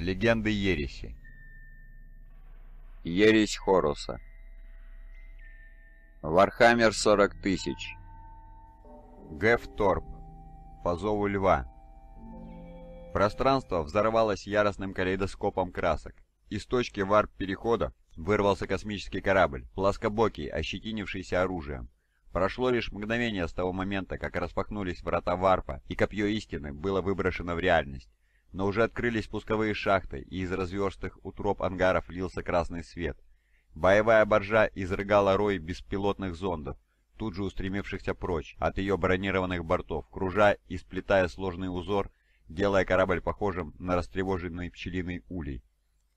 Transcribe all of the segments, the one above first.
Легенды Ереси. Ересь Хоруса. Вархаммер 40 тысяч. Геф Торп. По зову льва. Пространство взорвалось яростным калейдоскопом красок. Из точки варп-перехода вырвался космический корабль, плоскобокий, ощетинившийся оружием. Прошло лишь мгновение с того момента, как распахнулись врата варпа, и копье истины было выброшено в реальность но уже открылись пусковые шахты, и из разверстых утроб ангаров лился красный свет. Боевая боржа изрыгала рой беспилотных зондов, тут же устремившихся прочь от ее бронированных бортов, кружа и сплетая сложный узор, делая корабль похожим на растревоженный пчелиный улей.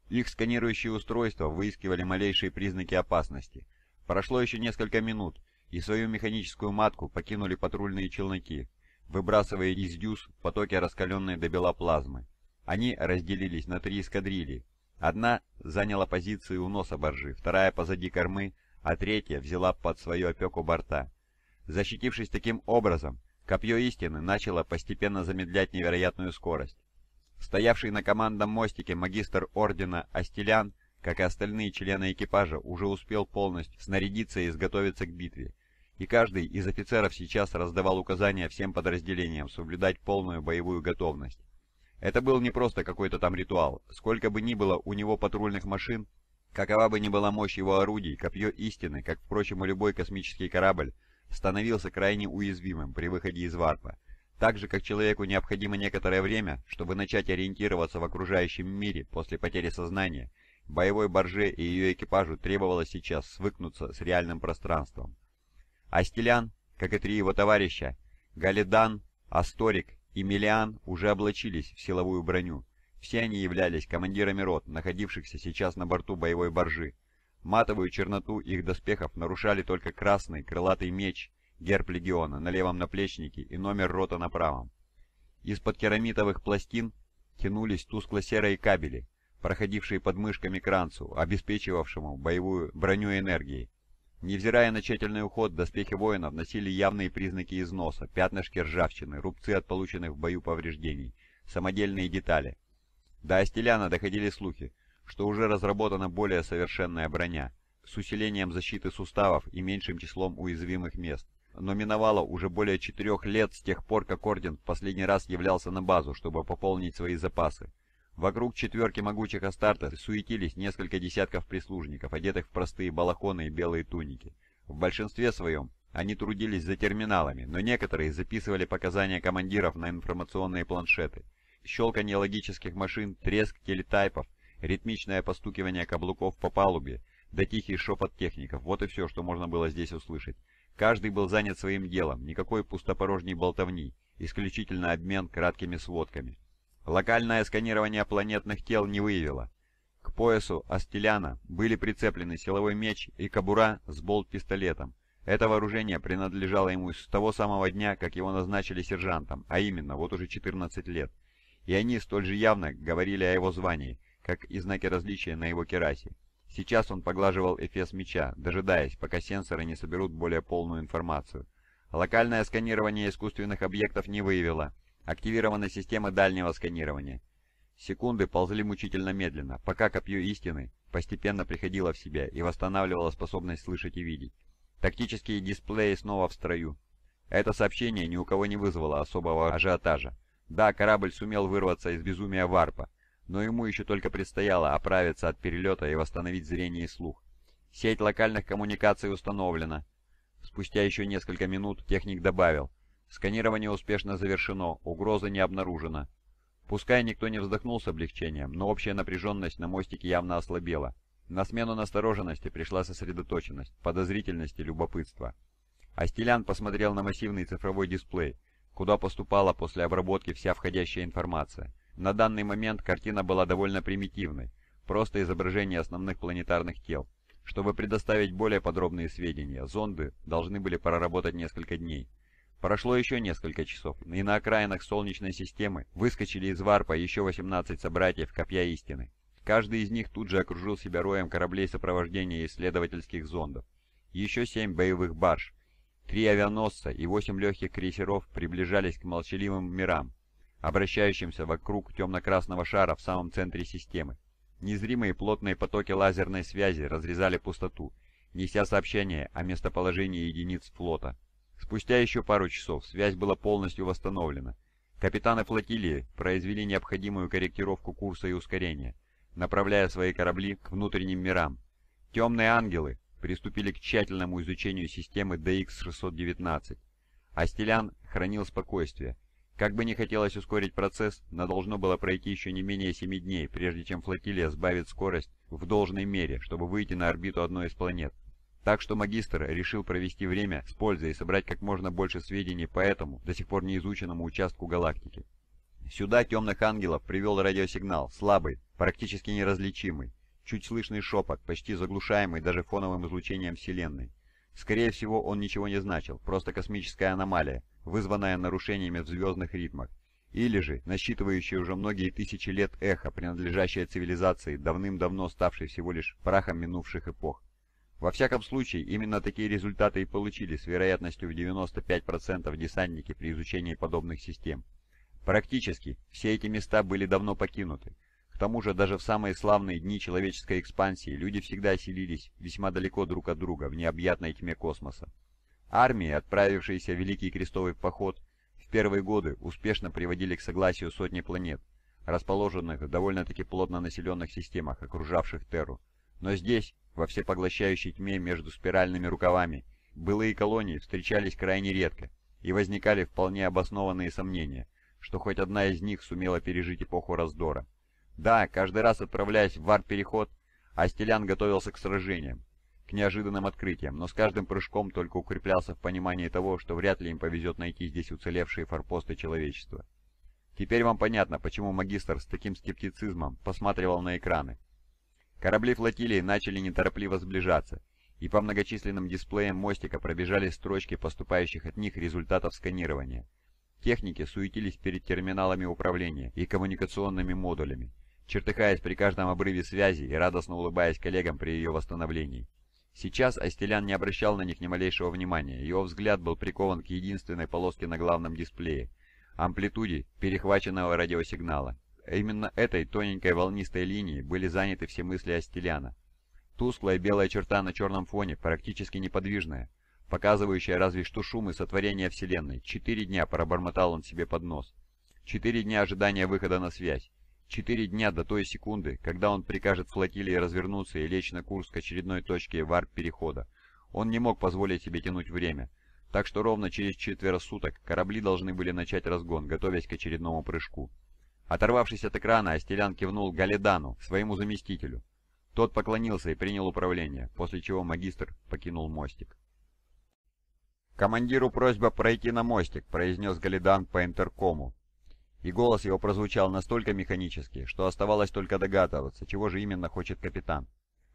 Их сканирующие устройства выискивали малейшие признаки опасности. Прошло еще несколько минут, и свою механическую матку покинули патрульные челноки, выбрасывая из дюз потоки раскаленной до бела плазмы. Они разделились на три эскадрильи. Одна заняла позиции у носа боржи, вторая позади кормы, а третья взяла под свою опеку борта. Защитившись таким образом, копье истины начало постепенно замедлять невероятную скорость. Стоявший на командном мостике магистр ордена Астелян, как и остальные члены экипажа, уже успел полностью снарядиться и изготовиться к битве и каждый из офицеров сейчас раздавал указания всем подразделениям соблюдать полную боевую готовность. Это был не просто какой-то там ритуал. Сколько бы ни было у него патрульных машин, какова бы ни была мощь его орудий, копье истины, как, впрочем, и любой космический корабль, становился крайне уязвимым при выходе из варпа. Так же, как человеку необходимо некоторое время, чтобы начать ориентироваться в окружающем мире после потери сознания, боевой борже и ее экипажу требовалось сейчас свыкнуться с реальным пространством. Астелян, как и три его товарища, Галидан, Асторик и Милиан уже облачились в силовую броню. Все они являлись командирами рот, находившихся сейчас на борту боевой баржи. Матовую черноту их доспехов нарушали только красный крылатый меч, герб легиона на левом наплечнике и номер рота на правом. Из-под керамитовых пластин тянулись тускло-серые кабели, проходившие под мышками к обеспечивавшему боевую броню энергией. Невзирая на тщательный уход, доспехи воинов носили явные признаки износа, пятнышки ржавчины, рубцы от полученных в бою повреждений, самодельные детали. До Астеляна доходили слухи, что уже разработана более совершенная броня, с усилением защиты суставов и меньшим числом уязвимых мест. Но миновало уже более четырех лет с тех пор, как Орден в последний раз являлся на базу, чтобы пополнить свои запасы. Вокруг четверки могучих Астартес суетились несколько десятков прислужников, одетых в простые балахоны и белые туники. В большинстве своем они трудились за терминалами, но некоторые записывали показания командиров на информационные планшеты. Щелканье логических машин, треск телетайпов, ритмичное постукивание каблуков по палубе, да тихий шепот техников. Вот и все, что можно было здесь услышать. Каждый был занят своим делом, никакой пустопорожней болтовни, исключительно обмен краткими сводками. Локальное сканирование планетных тел не выявило. К поясу Астеляна были прицеплены силовой меч и кобура с болт-пистолетом. Это вооружение принадлежало ему с того самого дня, как его назначили сержантом, а именно, вот уже 14 лет. И они столь же явно говорили о его звании, как и знаки различия на его керасе. Сейчас он поглаживал эфес меча, дожидаясь, пока сенсоры не соберут более полную информацию. Локальное сканирование искусственных объектов не выявило Активирована система дальнего сканирования. Секунды ползли мучительно медленно, пока копье истины постепенно приходило в себя и восстанавливало способность слышать и видеть. Тактические дисплеи снова в строю. Это сообщение ни у кого не вызвало особого ажиотажа. Да, корабль сумел вырваться из безумия варпа, но ему еще только предстояло оправиться от перелета и восстановить зрение и слух. Сеть локальных коммуникаций установлена. Спустя еще несколько минут техник добавил – Сканирование успешно завершено, угроза не обнаружена. Пускай никто не вздохнул с облегчением, но общая напряженность на мостике явно ослабела. На смену настороженности пришла сосредоточенность, подозрительность и любопытство. Астелян посмотрел на массивный цифровой дисплей, куда поступала после обработки вся входящая информация. На данный момент картина была довольно примитивной, просто изображение основных планетарных тел. Чтобы предоставить более подробные сведения, зонды должны были проработать несколько дней. Прошло еще несколько часов, и на окраинах Солнечной системы выскочили из варпа еще 18 собратьев Копья Истины. Каждый из них тут же окружил себя роем кораблей сопровождения исследовательских зондов. Еще семь боевых барж, три авианосца и восемь легких крейсеров приближались к молчаливым мирам, обращающимся вокруг темно-красного шара в самом центре системы. Незримые плотные потоки лазерной связи разрезали пустоту, неся сообщение о местоположении единиц флота. Спустя еще пару часов связь была полностью восстановлена. Капитаны флотилии произвели необходимую корректировку курса и ускорения, направляя свои корабли к внутренним мирам. Темные ангелы приступили к тщательному изучению системы DX-619. Астелян хранил спокойствие. Как бы не хотелось ускорить процесс, но должно было пройти еще не менее 7 дней, прежде чем флотилия сбавит скорость в должной мере, чтобы выйти на орбиту одной из планет. Так что магистр решил провести время с пользой и собрать как можно больше сведений по этому, до сих пор неизученному участку галактики. Сюда темных ангелов привел радиосигнал, слабый, практически неразличимый, чуть слышный шепот, почти заглушаемый даже фоновым излучением Вселенной. Скорее всего, он ничего не значил, просто космическая аномалия, вызванная нарушениями в звездных ритмах, или же насчитывающее уже многие тысячи лет эхо, принадлежащее цивилизации, давным-давно ставшей всего лишь прахом минувших эпох. Во всяком случае, именно такие результаты и получили с вероятностью в 95% десантники при изучении подобных систем. Практически все эти места были давно покинуты. К тому же даже в самые славные дни человеческой экспансии люди всегда оселились весьма далеко друг от друга в необъятной тьме космоса. Армии, отправившиеся в Великий Крестовый поход, в первые годы успешно приводили к согласию сотни планет, расположенных в довольно-таки плотно населенных системах, окружавших Терру. Но здесь, во всепоглощающей тьме между спиральными рукавами, былые колонии встречались крайне редко, и возникали вполне обоснованные сомнения, что хоть одна из них сумела пережить эпоху раздора. Да, каждый раз отправляясь в вар-переход, Астелян готовился к сражениям, к неожиданным открытиям, но с каждым прыжком только укреплялся в понимании того, что вряд ли им повезет найти здесь уцелевшие форпосты человечества. Теперь вам понятно, почему магистр с таким скептицизмом посматривал на экраны. Корабли флотилии начали неторопливо сближаться, и по многочисленным дисплеям мостика пробежали строчки поступающих от них результатов сканирования. Техники суетились перед терминалами управления и коммуникационными модулями, чертыхаясь при каждом обрыве связи и радостно улыбаясь коллегам при ее восстановлении. Сейчас Астелян не обращал на них ни малейшего внимания, его взгляд был прикован к единственной полоске на главном дисплее – амплитуде перехваченного радиосигнала. А именно этой тоненькой волнистой линией были заняты все мысли Астеляна. Тусклая белая черта на черном фоне, практически неподвижная, показывающая разве что шумы сотворения Вселенной. Четыре дня пробормотал он себе под нос. Четыре дня ожидания выхода на связь. Четыре дня до той секунды, когда он прикажет флотилии развернуться и лечь на курс к очередной точке варп-перехода. Он не мог позволить себе тянуть время. Так что ровно через четверо суток корабли должны были начать разгон, готовясь к очередному прыжку. Оторвавшись от экрана, Астелян кивнул Галедану, своему заместителю. Тот поклонился и принял управление, после чего магистр покинул мостик. «Командиру просьба пройти на мостик», — произнес Галедан по интеркому. И голос его прозвучал настолько механически, что оставалось только догадываться, чего же именно хочет капитан.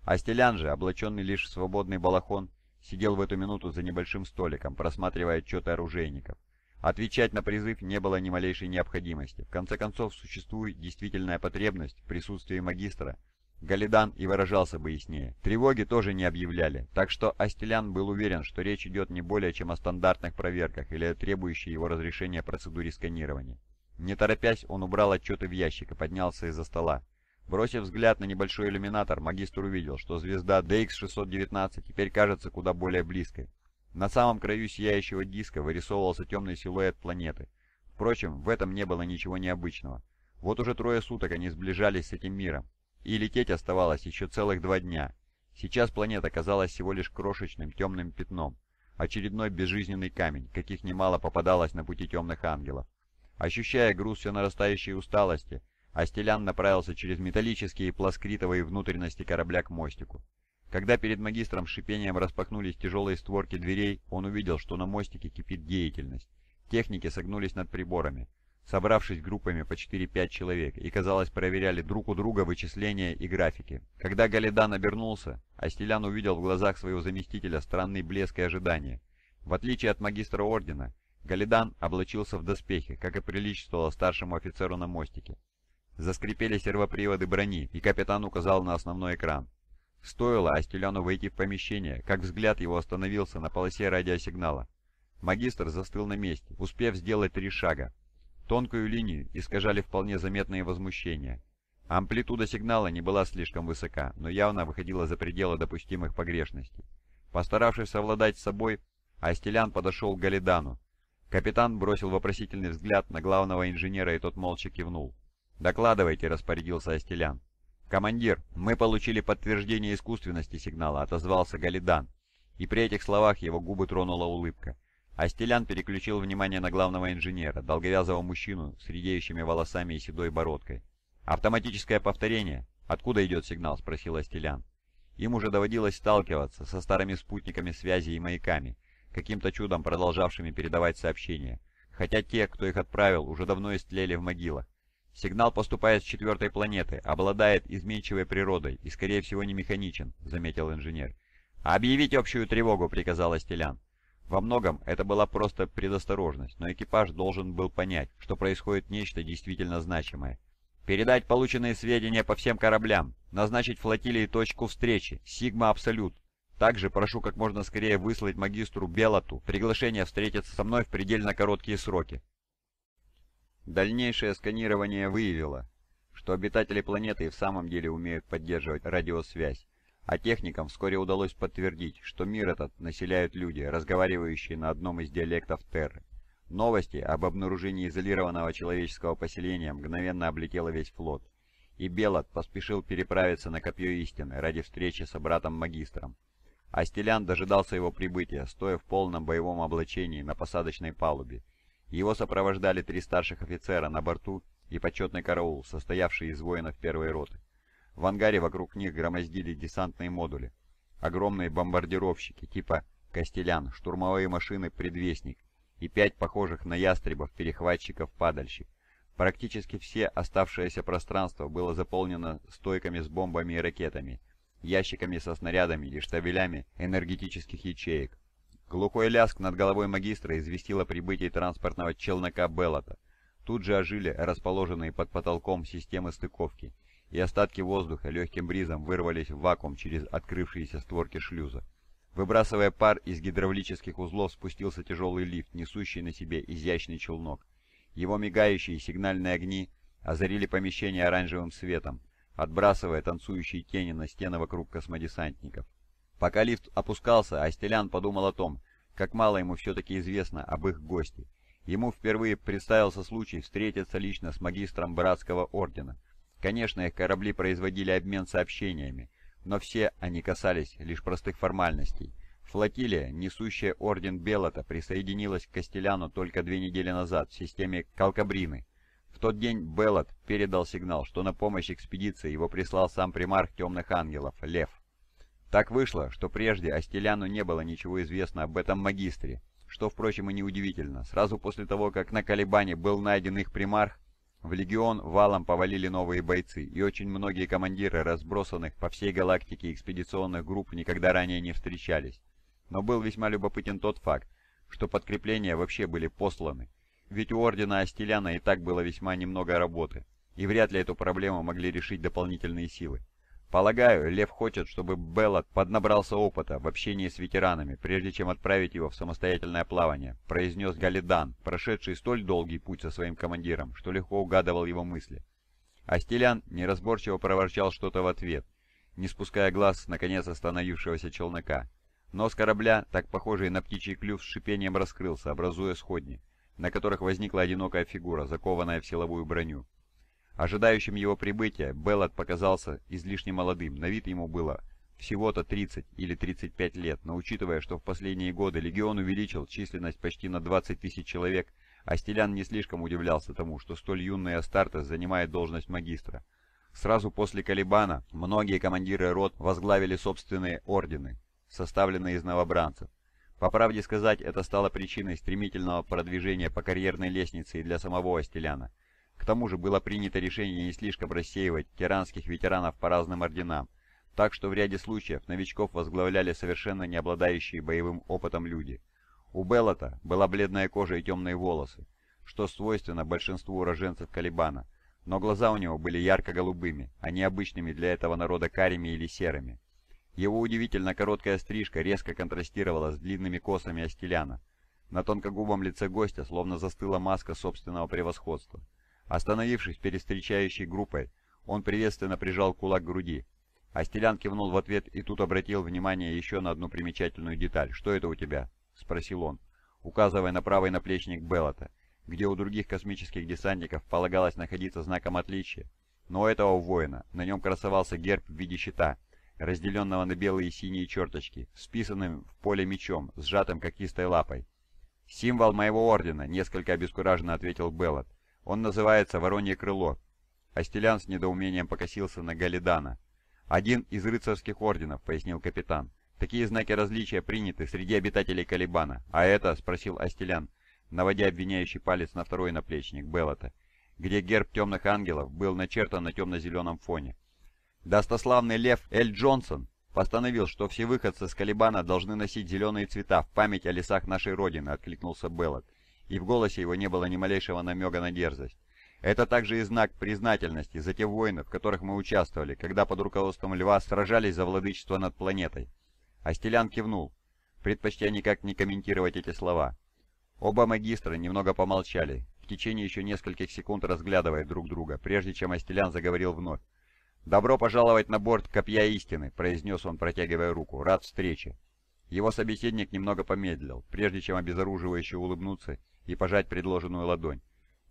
Астелян же, облаченный лишь в свободный балахон, сидел в эту минуту за небольшим столиком, просматривая отчеты оружейников. Отвечать на призыв не было ни малейшей необходимости. В конце концов, существует действительная потребность в присутствии магистра. Галидан и выражался бы яснее. Тревоги тоже не объявляли, так что Астелян был уверен, что речь идет не более чем о стандартных проверках или о требующей его разрешения процедуре сканирования. Не торопясь, он убрал отчеты в ящик и поднялся из-за стола. Бросив взгляд на небольшой иллюминатор, магистр увидел, что звезда DX-619 теперь кажется куда более близкой. На самом краю сияющего диска вырисовывался темный силуэт планеты. Впрочем, в этом не было ничего необычного. Вот уже трое суток они сближались с этим миром, и лететь оставалось еще целых два дня. Сейчас планета казалась всего лишь крошечным темным пятном, очередной безжизненный камень, каких немало попадалось на пути темных ангелов. Ощущая груз все нарастающей усталости, Астелян направился через металлические пласкритовые внутренности корабля к мостику. Когда перед магистром шипением распахнулись тяжелые створки дверей, он увидел, что на мостике кипит деятельность. Техники согнулись над приборами, собравшись группами по 4-5 человек, и, казалось, проверяли друг у друга вычисления и графики. Когда Галедан обернулся, Астелян увидел в глазах своего заместителя странный блеск и ожидание. В отличие от магистра ордена, Галедан облачился в доспехи, как и приличествовало старшему офицеру на мостике. Заскрипели сервоприводы брони, и капитан указал на основной экран. Стоило Астеляну выйти в помещение, как взгляд его остановился на полосе радиосигнала. Магистр застыл на месте, успев сделать три шага. Тонкую линию искажали вполне заметные возмущения. Амплитуда сигнала не была слишком высока, но явно выходила за пределы допустимых погрешностей. Постаравшись совладать с собой, Астелян подошел к Галидану. Капитан бросил вопросительный взгляд на главного инженера, и тот молча кивнул. «Докладывайте», — распорядился Астелян. «Командир, мы получили подтверждение искусственности сигнала», — отозвался Галидан. И при этих словах его губы тронула улыбка. Астелян переключил внимание на главного инженера, долговязого мужчину с редеющими волосами и седой бородкой. «Автоматическое повторение. Откуда идет сигнал?» — спросил Астелян. Им уже доводилось сталкиваться со старыми спутниками связи и маяками, каким-то чудом продолжавшими передавать сообщения, хотя те, кто их отправил, уже давно истлели в могилах. Сигнал поступая с четвертой планеты, обладает изменчивой природой и, скорее всего, не механичен», — заметил инженер. «Объявить общую тревогу», — приказал Астелян. Во многом это была просто предосторожность, но экипаж должен был понять, что происходит нечто действительно значимое. «Передать полученные сведения по всем кораблям, назначить флотилии точку встречи, Сигма Абсолют. Также прошу как можно скорее выслать магистру Белоту приглашение встретиться со мной в предельно короткие сроки». Дальнейшее сканирование выявило, что обитатели планеты в самом деле умеют поддерживать радиосвязь, а техникам вскоре удалось подтвердить, что мир этот населяют люди, разговаривающие на одном из диалектов Терры. Новости об обнаружении изолированного человеческого поселения мгновенно облетела весь флот, и Белот поспешил переправиться на Копье Истины ради встречи с братом-магистром. Астелян дожидался его прибытия, стоя в полном боевом облачении на посадочной палубе, его сопровождали три старших офицера на борту и почетный караул, состоявший из воинов первой роты. В ангаре вокруг них громоздили десантные модули, огромные бомбардировщики типа «Костелян», штурмовые машины «Предвестник» и пять похожих на ястребов перехватчиков-падальщик. Практически все оставшееся пространство было заполнено стойками с бомбами и ракетами, ящиками со снарядами или штабелями энергетических ячеек. Глухой ляск над головой магистра известил прибытие транспортного челнока Беллота. Тут же ожили расположенные под потолком системы стыковки, и остатки воздуха легким бризом вырвались в вакуум через открывшиеся створки шлюза. Выбрасывая пар из гидравлических узлов, спустился тяжелый лифт, несущий на себе изящный челнок. Его мигающие сигнальные огни озарили помещение оранжевым светом, отбрасывая танцующие тени на стены вокруг космодесантников. Пока лифт опускался, Астелян подумал о том, как мало ему все-таки известно об их госте. Ему впервые представился случай встретиться лично с магистром Братского Ордена. Конечно, их корабли производили обмен сообщениями, но все они касались лишь простых формальностей. Флотилия, несущая Орден Белота, присоединилась к Костеляну только две недели назад в системе Калкабрины. В тот день Белот передал сигнал, что на помощь экспедиции его прислал сам примарх Темных Ангелов, Лев. Так вышло, что прежде Астеляну не было ничего известно об этом магистре, что, впрочем, и неудивительно. Сразу после того, как на Калибане был найден их примарх, в легион валом повалили новые бойцы, и очень многие командиры разбросанных по всей галактике экспедиционных групп никогда ранее не встречались. Но был весьма любопытен тот факт, что подкрепления вообще были посланы, ведь у Ордена Астеляна и так было весьма немного работы, и вряд ли эту проблему могли решить дополнительные силы. Полагаю, Лев хочет, чтобы Беллот поднабрался опыта в общении с ветеранами, прежде чем отправить его в самостоятельное плавание», — произнес Галидан, прошедший столь долгий путь со своим командиром, что легко угадывал его мысли. Астелян неразборчиво проворчал что-то в ответ, не спуская глаз с наконец остановившегося челнока. Нос корабля, так похожий на птичий клюв, с шипением раскрылся, образуя сходни, на которых возникла одинокая фигура, закованная в силовую броню. Ожидающим его прибытия Беллот показался излишне молодым, на вид ему было всего-то 30 или 35 лет, но учитывая, что в последние годы легион увеличил численность почти на 20 тысяч человек, Астелян не слишком удивлялся тому, что столь юный Астартес занимает должность магистра. Сразу после Калибана многие командиры рот возглавили собственные ордены, составленные из новобранцев. По правде сказать, это стало причиной стремительного продвижения по карьерной лестнице и для самого Астеляна. К тому же было принято решение не слишком рассеивать тиранских ветеранов по разным орденам, так что в ряде случаев новичков возглавляли совершенно не обладающие боевым опытом люди. У Беллота была бледная кожа и темные волосы, что свойственно большинству уроженцев Калибана, но глаза у него были ярко-голубыми, а не обычными для этого народа карими или серыми. Его удивительно короткая стрижка резко контрастировала с длинными косами Астеляна. На тонкогубом лице гостя словно застыла маска собственного превосходства. Остановившись перед встречающей группой, он приветственно прижал кулак к груди. Астелян кивнул в ответ и тут обратил внимание еще на одну примечательную деталь. «Что это у тебя?» — спросил он, указывая на правый наплечник Беллота, где у других космических десантников полагалось находиться знаком отличия. Но у этого у воина на нем красовался герб в виде щита, разделенного на белые и синие черточки, списанным в поле мечом, сжатым когтистой лапой. «Символ моего ордена», — несколько обескураженно ответил Беллот. Он называется «Воронье крыло». Астелян с недоумением покосился на Галидана. «Один из рыцарских орденов», — пояснил капитан. «Такие знаки различия приняты среди обитателей Калибана. А это?» — спросил Астелян, наводя обвиняющий палец на второй наплечник Беллота, где герб темных ангелов был начертан на темно-зеленом фоне. Достославный лев Эль Джонсон постановил, что все выходцы с Калибана должны носить зеленые цвета в память о лесах нашей Родины, откликнулся Беллот и в голосе его не было ни малейшего намека на дерзость. Это также и знак признательности за те войны, в которых мы участвовали, когда под руководством Льва сражались за владычество над планетой. Астелян кивнул, предпочтя никак не комментировать эти слова. Оба магистра немного помолчали, в течение еще нескольких секунд разглядывая друг друга, прежде чем Астелян заговорил вновь. «Добро пожаловать на борт Копья Истины», — произнес он, протягивая руку. «Рад встрече». Его собеседник немного помедлил, прежде чем обезоруживающе улыбнуться и пожать предложенную ладонь.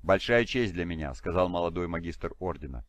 «Большая честь для меня», — сказал молодой магистр ордена.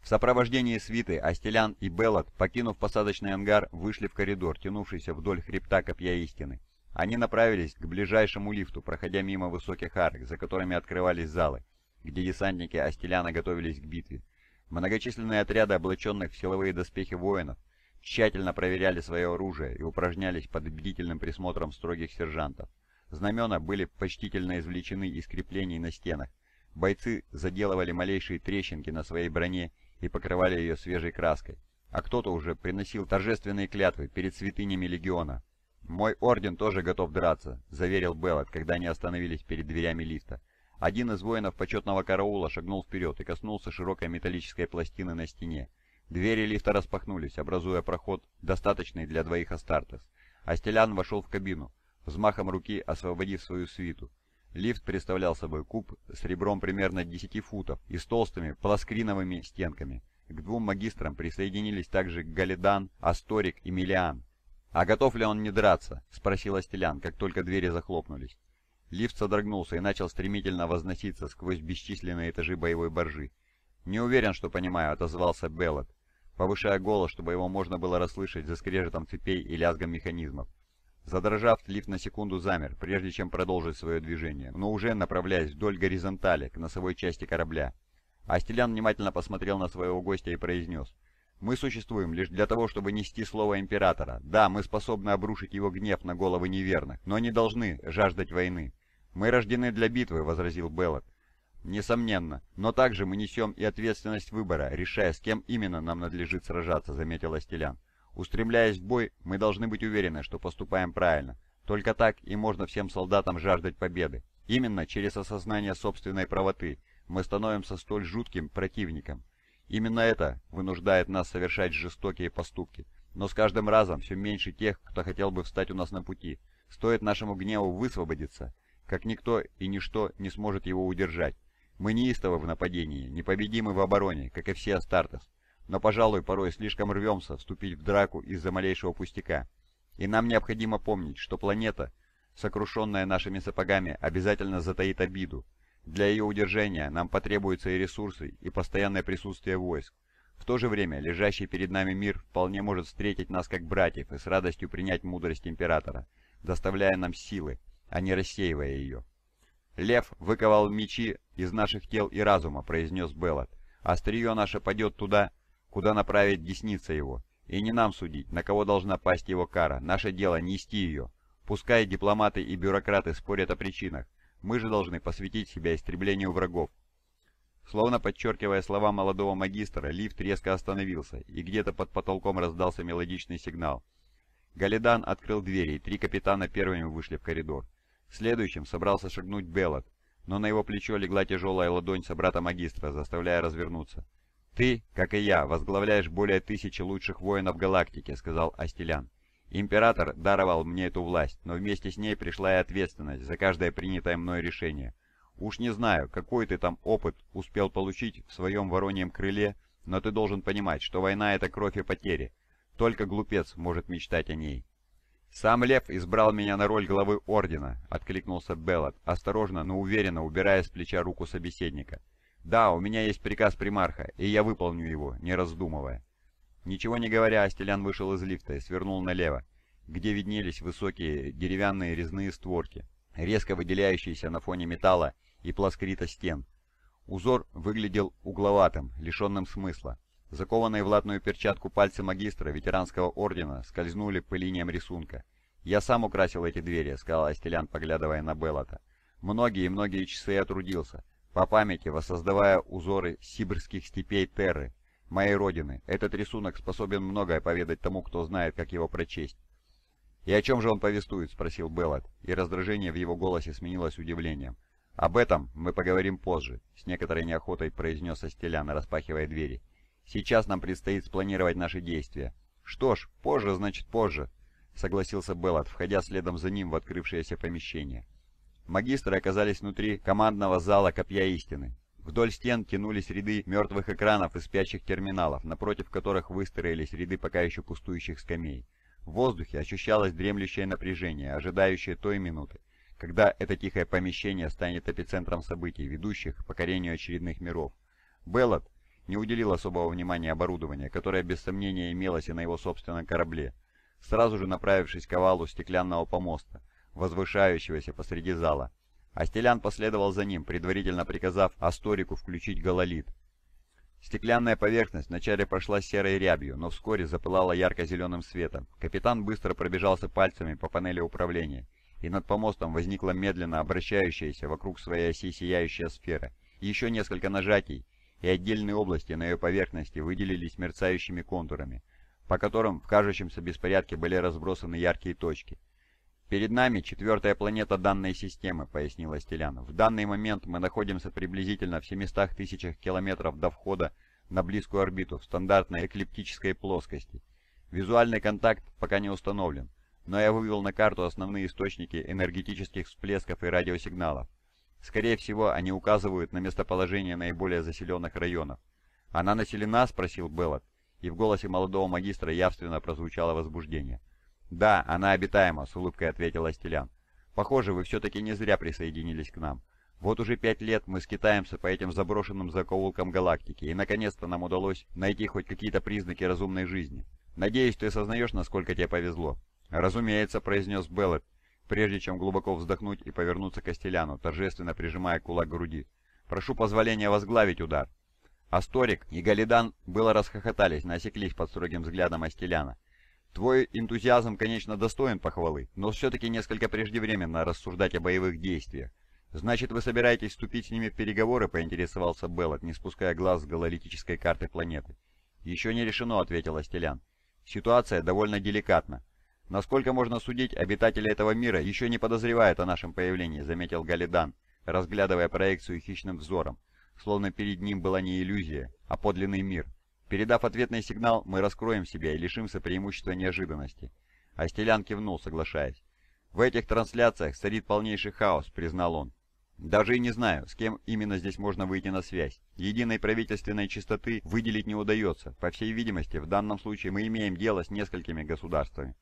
В сопровождении свиты Астелян и Беллот, покинув посадочный ангар, вышли в коридор, тянувшийся вдоль хребта Копья Истины. Они направились к ближайшему лифту, проходя мимо высоких арок, за которыми открывались залы, где десантники Астеляна готовились к битве. Многочисленные отряды, облаченных в силовые доспехи воинов, тщательно проверяли свое оружие и упражнялись под бдительным присмотром строгих сержантов. Знамена были почтительно извлечены из креплений на стенах. Бойцы заделывали малейшие трещинки на своей броне и покрывали ее свежей краской. А кто-то уже приносил торжественные клятвы перед святынями легиона. «Мой орден тоже готов драться», — заверил Беллот, когда они остановились перед дверями лифта. Один из воинов почетного караула шагнул вперед и коснулся широкой металлической пластины на стене. Двери лифта распахнулись, образуя проход, достаточный для двоих Астартес. Астелян вошел в кабину взмахом руки освободив свою свиту. Лифт представлял собой куб с ребром примерно 10 футов и с толстыми пласкриновыми стенками. К двум магистрам присоединились также Галидан, Асторик и Милиан. «А готов ли он не драться?» – спросил Астелян, как только двери захлопнулись. Лифт содрогнулся и начал стремительно возноситься сквозь бесчисленные этажи боевой боржи. «Не уверен, что понимаю», — отозвался Беллот, повышая голос, чтобы его можно было расслышать за скрежетом цепей и лязгом механизмов. Задрожав, лифт на секунду замер, прежде чем продолжить свое движение, но уже направляясь вдоль горизонтали, к носовой части корабля. Астелян внимательно посмотрел на своего гостя и произнес. «Мы существуем лишь для того, чтобы нести слово Императора. Да, мы способны обрушить его гнев на головы неверных, но не должны жаждать войны». «Мы рождены для битвы», — возразил Беллот. «Несомненно, но также мы несем и ответственность выбора, решая, с кем именно нам надлежит сражаться», — заметил Астелян. Устремляясь в бой, мы должны быть уверены, что поступаем правильно. Только так и можно всем солдатам жаждать победы. Именно через осознание собственной правоты мы становимся столь жутким противником. Именно это вынуждает нас совершать жестокие поступки. Но с каждым разом все меньше тех, кто хотел бы встать у нас на пути. Стоит нашему гневу высвободиться, как никто и ничто не сможет его удержать. Мы неистовы в нападении, непобедимы в обороне, как и все Астартес но, пожалуй, порой слишком рвемся вступить в драку из-за малейшего пустяка. И нам необходимо помнить, что планета, сокрушенная нашими сапогами, обязательно затаит обиду. Для ее удержания нам потребуются и ресурсы, и постоянное присутствие войск. В то же время лежащий перед нами мир вполне может встретить нас как братьев и с радостью принять мудрость Императора, доставляя нам силы, а не рассеивая ее. «Лев выковал мечи из наших тел и разума», — произнес Беллот. «Острие наше падет туда, куда направить десница его. И не нам судить, на кого должна пасть его кара. Наше дело нести ее. Пускай дипломаты и бюрократы спорят о причинах. Мы же должны посвятить себя истреблению врагов. Словно подчеркивая слова молодого магистра, лифт резко остановился, и где-то под потолком раздался мелодичный сигнал. Галидан открыл двери, и три капитана первыми вышли в коридор. Следующим собрался шагнуть Беллот, но на его плечо легла тяжелая ладонь собрата магистра, заставляя развернуться. «Ты, как и я, возглавляешь более тысячи лучших воинов галактики», — сказал Астелян. «Император даровал мне эту власть, но вместе с ней пришла и ответственность за каждое принятое мной решение. Уж не знаю, какой ты там опыт успел получить в своем вороньем крыле, но ты должен понимать, что война — это кровь и потери. Только глупец может мечтать о ней». «Сам Лев избрал меня на роль главы Ордена», — откликнулся Беллот, осторожно, но уверенно убирая с плеча руку собеседника. «Да, у меня есть приказ примарха, и я выполню его, не раздумывая». Ничего не говоря, Астелян вышел из лифта и свернул налево, где виднелись высокие деревянные резные створки, резко выделяющиеся на фоне металла и пласкрита стен. Узор выглядел угловатым, лишенным смысла. Закованные в латную перчатку пальцы магистра ветеранского ордена скользнули по линиям рисунка. «Я сам украсил эти двери», — сказал Астелян, поглядывая на Беллота. «Многие и многие часы я трудился. По памяти, воссоздавая узоры сибирских степей Терры, моей родины, этот рисунок способен многое поведать тому, кто знает, как его прочесть. «И о чем же он повествует?» — спросил Беллот, и раздражение в его голосе сменилось удивлением. «Об этом мы поговорим позже», — с некоторой неохотой произнес Астелян, распахивая двери. «Сейчас нам предстоит спланировать наши действия». «Что ж, позже значит позже», — согласился Беллот, входя следом за ним в открывшееся помещение. Магистры оказались внутри командного зала «Копья истины». Вдоль стен тянулись ряды мертвых экранов и спящих терминалов, напротив которых выстроились ряды пока еще пустующих скамей. В воздухе ощущалось дремлющее напряжение, ожидающее той минуты, когда это тихое помещение станет эпицентром событий, ведущих к покорению очередных миров. Беллот не уделил особого внимания оборудованию, которое без сомнения имелось и на его собственном корабле, сразу же направившись к овалу стеклянного помоста – возвышающегося посреди зала. Астелян последовал за ним, предварительно приказав Асторику включить гололит. Стеклянная поверхность вначале прошла серой рябью, но вскоре запылала ярко-зеленым светом. Капитан быстро пробежался пальцами по панели управления, и над помостом возникла медленно обращающаяся вокруг своей оси сияющая сфера. Еще несколько нажатий, и отдельные области на ее поверхности выделились мерцающими контурами, по которым в кажущемся беспорядке были разбросаны яркие точки – «Перед нами четвертая планета данной системы», — пояснил Стелян. «В данный момент мы находимся приблизительно в 700 тысячах километров до входа на близкую орбиту в стандартной эклиптической плоскости. Визуальный контакт пока не установлен, но я вывел на карту основные источники энергетических всплесков и радиосигналов. Скорее всего, они указывают на местоположение наиболее заселенных районов. «Она населена?» — спросил Беллот, и в голосе молодого магистра явственно прозвучало возбуждение. — «Да, она обитаема», — с улыбкой ответил Астелян. «Похоже, вы все-таки не зря присоединились к нам. Вот уже пять лет мы скитаемся по этим заброшенным закоулкам галактики, и наконец-то нам удалось найти хоть какие-то признаки разумной жизни. Надеюсь, ты осознаешь, насколько тебе повезло». «Разумеется», — произнес Беллет, прежде чем глубоко вздохнуть и повернуться к Астеляну, торжественно прижимая кулак к груди. «Прошу позволения возглавить удар». Асторик и Галидан было расхохотались, насеклись под строгим взглядом Астеляна. Твой энтузиазм, конечно, достоин похвалы, но все-таки несколько преждевременно рассуждать о боевых действиях. Значит, вы собираетесь вступить с ними в переговоры, поинтересовался Беллот, не спуская глаз с гололитической карты планеты. Еще не решено, ответил Астелян. Ситуация довольно деликатна. Насколько можно судить, обитатели этого мира еще не подозревают о нашем появлении, заметил Галидан, разглядывая проекцию хищным взором, словно перед ним была не иллюзия, а подлинный мир. Передав ответный сигнал, мы раскроем себя и лишимся преимущества неожиданности. Астелян кивнул, соглашаясь. «В этих трансляциях царит полнейший хаос», — признал он. «Даже и не знаю, с кем именно здесь можно выйти на связь. Единой правительственной чистоты выделить не удается. По всей видимости, в данном случае мы имеем дело с несколькими государствами».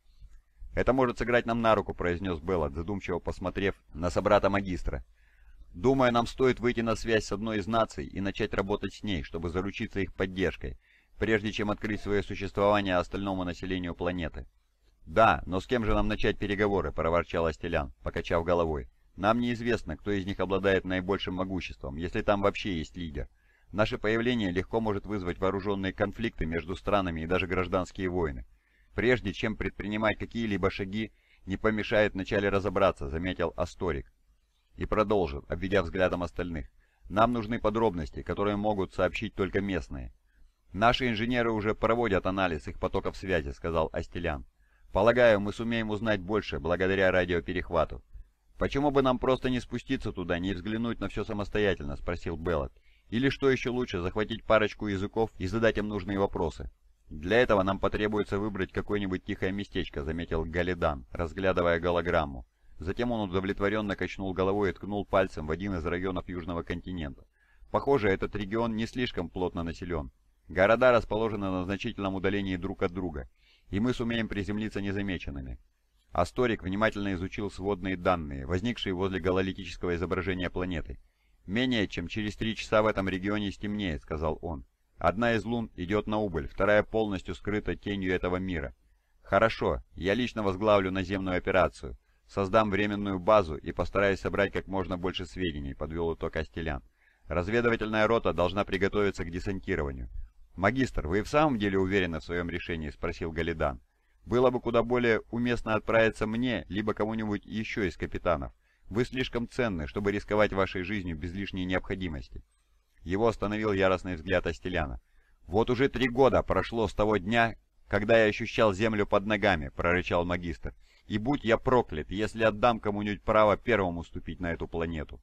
«Это может сыграть нам на руку», — произнес Беллот, задумчиво посмотрев на собрата-магистра. «Думаю, нам стоит выйти на связь с одной из наций и начать работать с ней, чтобы заручиться их поддержкой прежде чем открыть свое существование остальному населению планеты. «Да, но с кем же нам начать переговоры?» – проворчал Астелян, покачав головой. «Нам неизвестно, кто из них обладает наибольшим могуществом, если там вообще есть лидер. Наше появление легко может вызвать вооруженные конфликты между странами и даже гражданские войны. Прежде чем предпринимать какие-либо шаги, не помешает вначале разобраться», – заметил Асторик. И продолжил, обведя взглядом остальных. «Нам нужны подробности, которые могут сообщить только местные. «Наши инженеры уже проводят анализ их потоков связи», — сказал Астелян. «Полагаю, мы сумеем узнать больше благодаря радиоперехвату». «Почему бы нам просто не спуститься туда, не взглянуть на все самостоятельно?» — спросил Беллот. «Или, что еще лучше, захватить парочку языков и задать им нужные вопросы?» «Для этого нам потребуется выбрать какое-нибудь тихое местечко», — заметил Галидан, разглядывая голограмму. Затем он удовлетворенно качнул головой и ткнул пальцем в один из районов Южного континента. «Похоже, этот регион не слишком плотно населен. Города расположены на значительном удалении друг от друга, и мы сумеем приземлиться незамеченными. Асторик внимательно изучил сводные данные, возникшие возле гололитического изображения планеты. «Менее чем через три часа в этом регионе стемнеет», — сказал он. «Одна из лун идет на убыль, вторая полностью скрыта тенью этого мира. Хорошо, я лично возглавлю наземную операцию. Создам временную базу и постараюсь собрать как можно больше сведений», — подвел итог Астелян. «Разведывательная рота должна приготовиться к десантированию. «Магистр, вы в самом деле уверены в своем решении?» — спросил Галидан. «Было бы куда более уместно отправиться мне, либо кому-нибудь еще из капитанов. Вы слишком ценны, чтобы рисковать вашей жизнью без лишней необходимости». Его остановил яростный взгляд Астеляна. «Вот уже три года прошло с того дня, когда я ощущал землю под ногами», — прорычал магистр. «И будь я проклят, если отдам кому-нибудь право первому ступить на эту планету»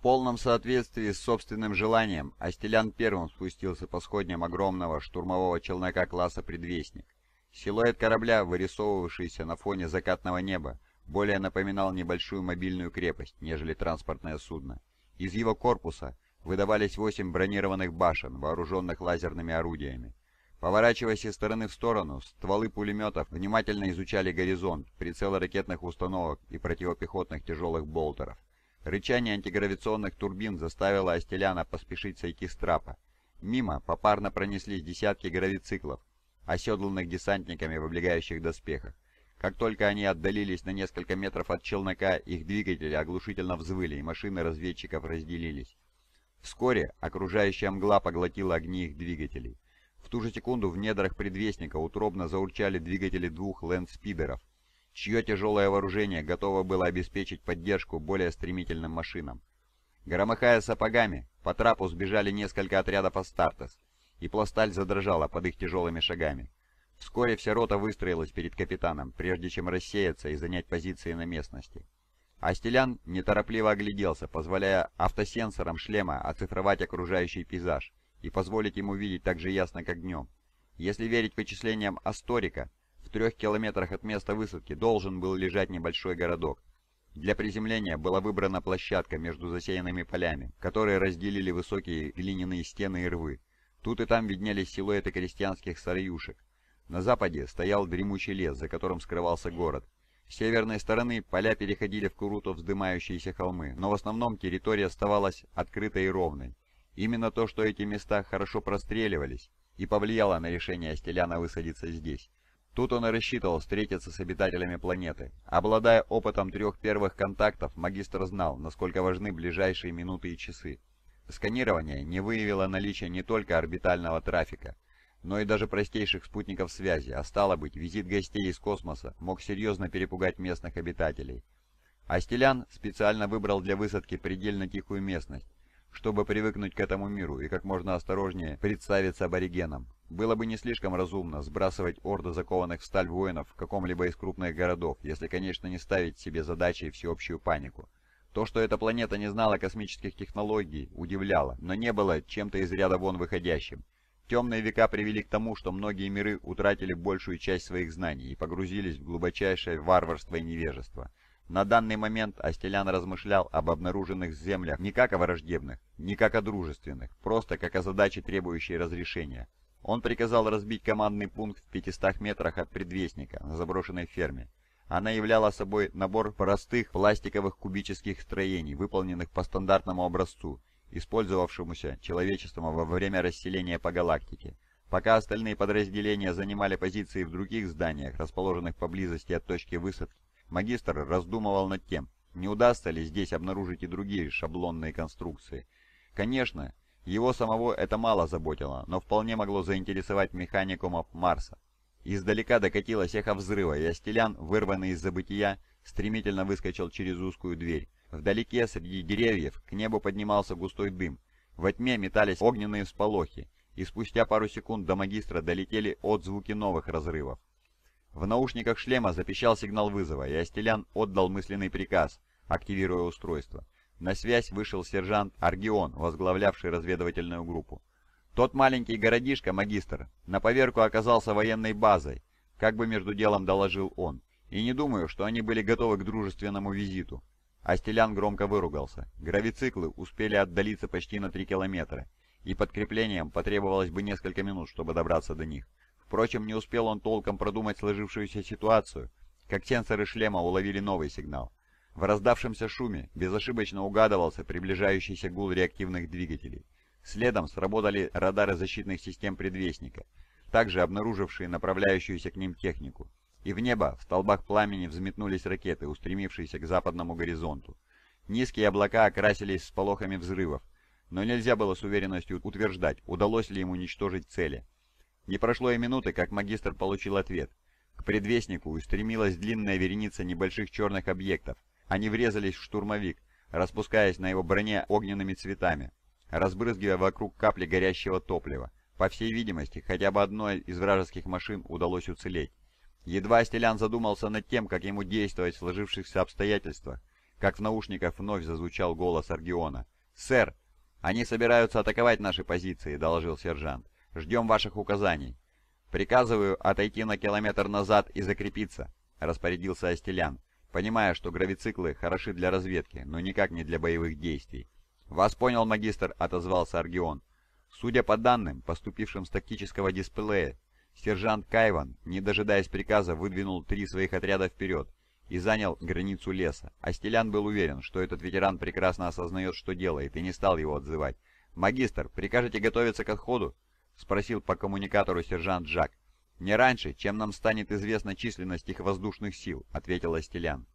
полном соответствии с собственным желанием Астелян первым спустился по сходням огромного штурмового челнока класса «Предвестник». Силуэт корабля, вырисовывавшийся на фоне закатного неба, более напоминал небольшую мобильную крепость, нежели транспортное судно. Из его корпуса выдавались восемь бронированных башен, вооруженных лазерными орудиями. Поворачиваясь из стороны в сторону, стволы пулеметов внимательно изучали горизонт, прицелы ракетных установок и противопехотных тяжелых болтеров. Рычание антигравитационных турбин заставило Астеляна поспешить сойти с трапа. Мимо попарно пронеслись десятки гравициклов, оседланных десантниками в облегающих доспехах. Как только они отдалились на несколько метров от челнока, их двигатели оглушительно взвыли, и машины разведчиков разделились. Вскоре окружающая мгла поглотила огни их двигателей. В ту же секунду в недрах предвестника утробно заурчали двигатели двух лендспидеров чье тяжелое вооружение готово было обеспечить поддержку более стремительным машинам. Громыхая сапогами, по трапу сбежали несколько отрядов Астартес, и пласталь задрожала под их тяжелыми шагами. Вскоре вся рота выстроилась перед капитаном, прежде чем рассеяться и занять позиции на местности. Астелян неторопливо огляделся, позволяя автосенсорам шлема оцифровать окружающий пейзаж и позволить ему видеть так же ясно, как днем. Если верить вычислениям Асторика, в трех километрах от места высадки должен был лежать небольшой городок. Для приземления была выбрана площадка между засеянными полями, которые разделили высокие глиняные стены и рвы. Тут и там виднелись силуэты крестьянских сыроюшек. На западе стоял дремучий лес, за которым скрывался город. С северной стороны поля переходили в круто вздымающиеся холмы, но в основном территория оставалась открытой и ровной. Именно то, что эти места хорошо простреливались, и повлияло на решение Стеляна высадиться здесь. Тут он и рассчитывал встретиться с обитателями планеты. Обладая опытом трех первых контактов, магистр знал, насколько важны ближайшие минуты и часы. Сканирование не выявило наличия не только орбитального трафика, но и даже простейших спутников связи, а стало быть, визит гостей из космоса мог серьезно перепугать местных обитателей. Астелян специально выбрал для высадки предельно тихую местность, чтобы привыкнуть к этому миру и как можно осторожнее представиться аборигенам. Было бы не слишком разумно сбрасывать орды закованных в сталь воинов в каком-либо из крупных городов, если, конечно, не ставить себе задачей всеобщую панику. То, что эта планета не знала космических технологий, удивляло, но не было чем-то из ряда вон выходящим. Темные века привели к тому, что многие миры утратили большую часть своих знаний и погрузились в глубочайшее варварство и невежество. На данный момент Астелян размышлял об обнаруженных землях не как о враждебных, не как о дружественных, просто как о задаче, требующей разрешения. Он приказал разбить командный пункт в 500 метрах от предвестника на заброшенной ферме. Она являла собой набор простых пластиковых кубических строений, выполненных по стандартному образцу, использовавшемуся человечеством во время расселения по галактике. Пока остальные подразделения занимали позиции в других зданиях, расположенных поблизости от точки высадки, магистр раздумывал над тем, не удастся ли здесь обнаружить и другие шаблонные конструкции. Конечно, его самого это мало заботило, но вполне могло заинтересовать механикумов Марса. Издалека докатилось эхо взрыва, и Астелян, вырванный из забытия, стремительно выскочил через узкую дверь. Вдалеке, среди деревьев, к небу поднимался густой дым. Во тьме метались огненные всполохи, и спустя пару секунд до магистра долетели отзвуки новых разрывов. В наушниках шлема запищал сигнал вызова, и Астелян отдал мысленный приказ, активируя устройство. На связь вышел сержант Аргион, возглавлявший разведывательную группу. Тот маленький городишко, магистр, на поверку оказался военной базой, как бы между делом доложил он. И не думаю, что они были готовы к дружественному визиту. Астелян громко выругался. Гравициклы успели отдалиться почти на три километра, и подкреплением потребовалось бы несколько минут, чтобы добраться до них. Впрочем, не успел он толком продумать сложившуюся ситуацию, как сенсоры шлема уловили новый сигнал. В раздавшемся шуме безошибочно угадывался приближающийся гул реактивных двигателей. Следом сработали радары защитных систем предвестника, также обнаружившие направляющуюся к ним технику. И в небо в столбах пламени взметнулись ракеты, устремившиеся к западному горизонту. Низкие облака окрасились сполохами взрывов, но нельзя было с уверенностью утверждать, удалось ли им уничтожить цели. Не прошло и минуты, как магистр получил ответ. К предвестнику устремилась длинная вереница небольших черных объектов. Они врезались в штурмовик, распускаясь на его броне огненными цветами, разбрызгивая вокруг капли горящего топлива. По всей видимости, хотя бы одной из вражеских машин удалось уцелеть. Едва Стелян задумался над тем, как ему действовать в сложившихся обстоятельствах, как в наушниках вновь зазвучал голос Аргиона. «Сэр, они собираются атаковать наши позиции», — доложил сержант. Ждем ваших указаний. Приказываю отойти на километр назад и закрепиться», — распорядился Астелян, понимая, что гравициклы хороши для разведки, но никак не для боевых действий. «Вас понял, магистр», — отозвался Аргион. Судя по данным, поступившим с тактического дисплея, сержант Кайван, не дожидаясь приказа, выдвинул три своих отряда вперед и занял границу леса. Астелян был уверен, что этот ветеран прекрасно осознает, что делает, и не стал его отзывать. «Магистр, прикажете готовиться к отходу?» — спросил по коммуникатору сержант Жак. «Не раньше, чем нам станет известна численность их воздушных сил», — ответил Астелян.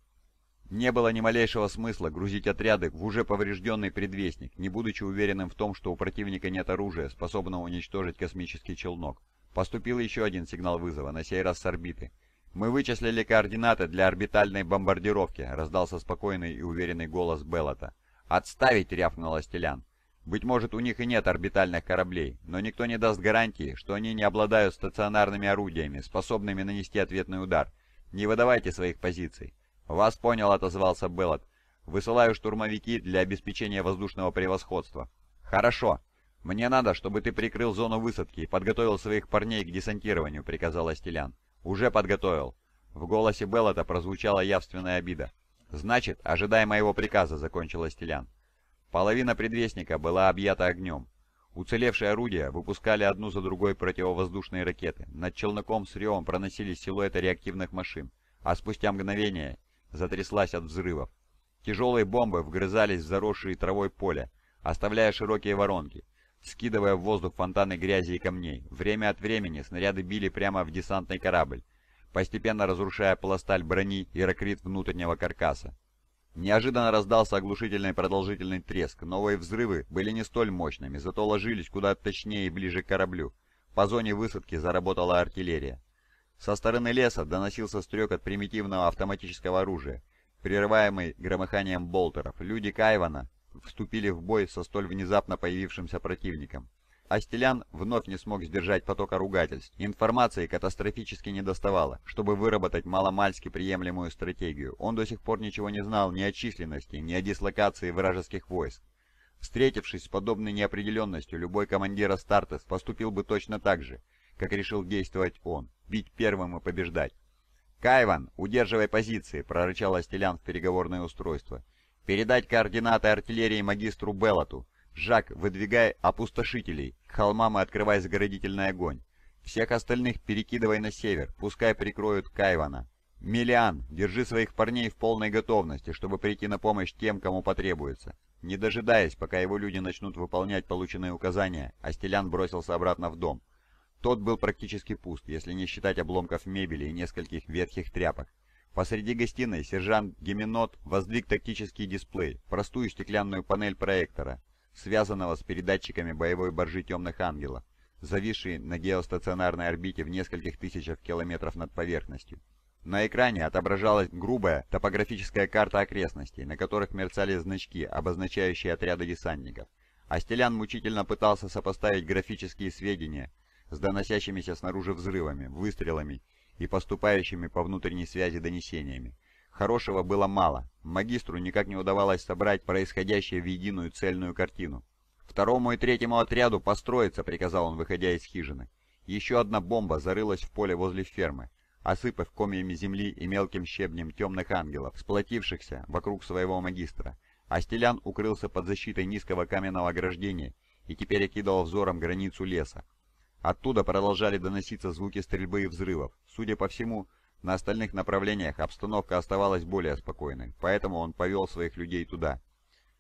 Не было ни малейшего смысла грузить отряды в уже поврежденный предвестник, не будучи уверенным в том, что у противника нет оружия, способного уничтожить космический челнок. Поступил еще один сигнал вызова, на сей раз с орбиты. «Мы вычислили координаты для орбитальной бомбардировки», — раздался спокойный и уверенный голос Беллота. «Отставить!» — рявкнул Астелян. Быть может, у них и нет орбитальных кораблей, но никто не даст гарантии, что они не обладают стационарными орудиями, способными нанести ответный удар. Не выдавайте своих позиций. «Вас понял», — отозвался Беллот. «Высылаю штурмовики для обеспечения воздушного превосходства». «Хорошо. Мне надо, чтобы ты прикрыл зону высадки и подготовил своих парней к десантированию», — приказал Астелян. «Уже подготовил». В голосе Беллота прозвучала явственная обида. «Значит, ожидай моего приказа», — закончил Астелян. Половина предвестника была объята огнем. Уцелевшие орудия выпускали одну за другой противовоздушные ракеты. Над челноком с ревом проносились силуэты реактивных машин, а спустя мгновение затряслась от взрывов. Тяжелые бомбы вгрызались в заросшие травой поля, оставляя широкие воронки, скидывая в воздух фонтаны грязи и камней. Время от времени снаряды били прямо в десантный корабль, постепенно разрушая пласталь брони и ракрит внутреннего каркаса. Неожиданно раздался оглушительный продолжительный треск. Новые взрывы были не столь мощными, зато ложились куда точнее и ближе к кораблю. По зоне высадки заработала артиллерия. Со стороны леса доносился стрек от примитивного автоматического оружия, прерываемый громыханием болтеров. Люди Кайвана вступили в бой со столь внезапно появившимся противником. Астелян вновь не смог сдержать потока ругательств. Информации катастрофически недоставало. Чтобы выработать маломальски приемлемую стратегию, он до сих пор ничего не знал ни о численности, ни о дислокации вражеских войск. Встретившись с подобной неопределенностью, любой командир Астартес поступил бы точно так же, как решил действовать он – бить первым и побеждать. «Кайван, удерживай позиции!» – прорычал Астелян в переговорное устройство. «Передать координаты артиллерии магистру Беллату. «Жак, выдвигай опустошителей, к холмам и открывай заградительный огонь. Всех остальных перекидывай на север, пускай прикроют Кайвана. Милиан, держи своих парней в полной готовности, чтобы прийти на помощь тем, кому потребуется». Не дожидаясь, пока его люди начнут выполнять полученные указания, Астелян бросился обратно в дом. Тот был практически пуст, если не считать обломков мебели и нескольких ветхих тряпок. Посреди гостиной сержант Геминот воздвиг тактический дисплей, простую стеклянную панель проектора, связанного с передатчиками боевой боржи «Темных ангелов», зависшей на геостационарной орбите в нескольких тысячах километров над поверхностью. На экране отображалась грубая топографическая карта окрестностей, на которых мерцали значки, обозначающие отряды десантников. Астелян мучительно пытался сопоставить графические сведения с доносящимися снаружи взрывами, выстрелами и поступающими по внутренней связи донесениями. Хорошего было мало. Магистру никак не удавалось собрать происходящее в единую цельную картину. «Второму и третьему отряду построиться», — приказал он, выходя из хижины. Еще одна бомба зарылась в поле возле фермы, осыпав комьями земли и мелким щебнем темных ангелов, сплотившихся вокруг своего магистра. Астелян укрылся под защитой низкого каменного ограждения и теперь окидывал взором границу леса. Оттуда продолжали доноситься звуки стрельбы и взрывов. Судя по всему, на остальных направлениях обстановка оставалась более спокойной, поэтому он повел своих людей туда.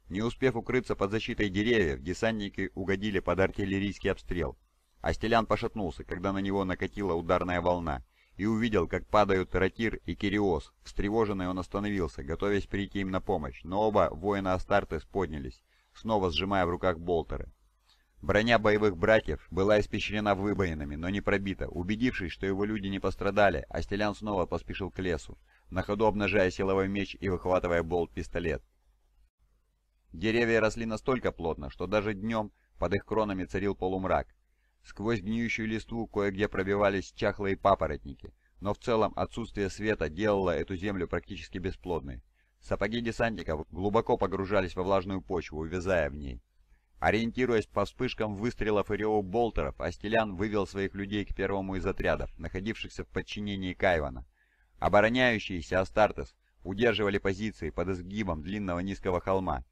Не успев укрыться под защитой деревьев, десантники угодили под артиллерийский обстрел. Астелян пошатнулся, когда на него накатила ударная волна, и увидел, как падают Ротир и Кириос. Встревоженный он остановился, готовясь прийти им на помощь, но оба воина Астартес поднялись, снова сжимая в руках болтеры. Броня боевых братьев была испещрена выбоинами, но не пробита. Убедившись, что его люди не пострадали, Астелян снова поспешил к лесу, на ходу обнажая силовой меч и выхватывая болт-пистолет. Деревья росли настолько плотно, что даже днем под их кронами царил полумрак. Сквозь гниющую листву кое-где пробивались чахлые папоротники, но в целом отсутствие света делало эту землю практически бесплодной. Сапоги десантников глубоко погружались во влажную почву, увязая в ней. Ориентируясь по вспышкам выстрелов и реву болтеров, Астелян вывел своих людей к первому из отрядов, находившихся в подчинении Кайвана. Обороняющиеся Астартес удерживали позиции под изгибом длинного низкого холма,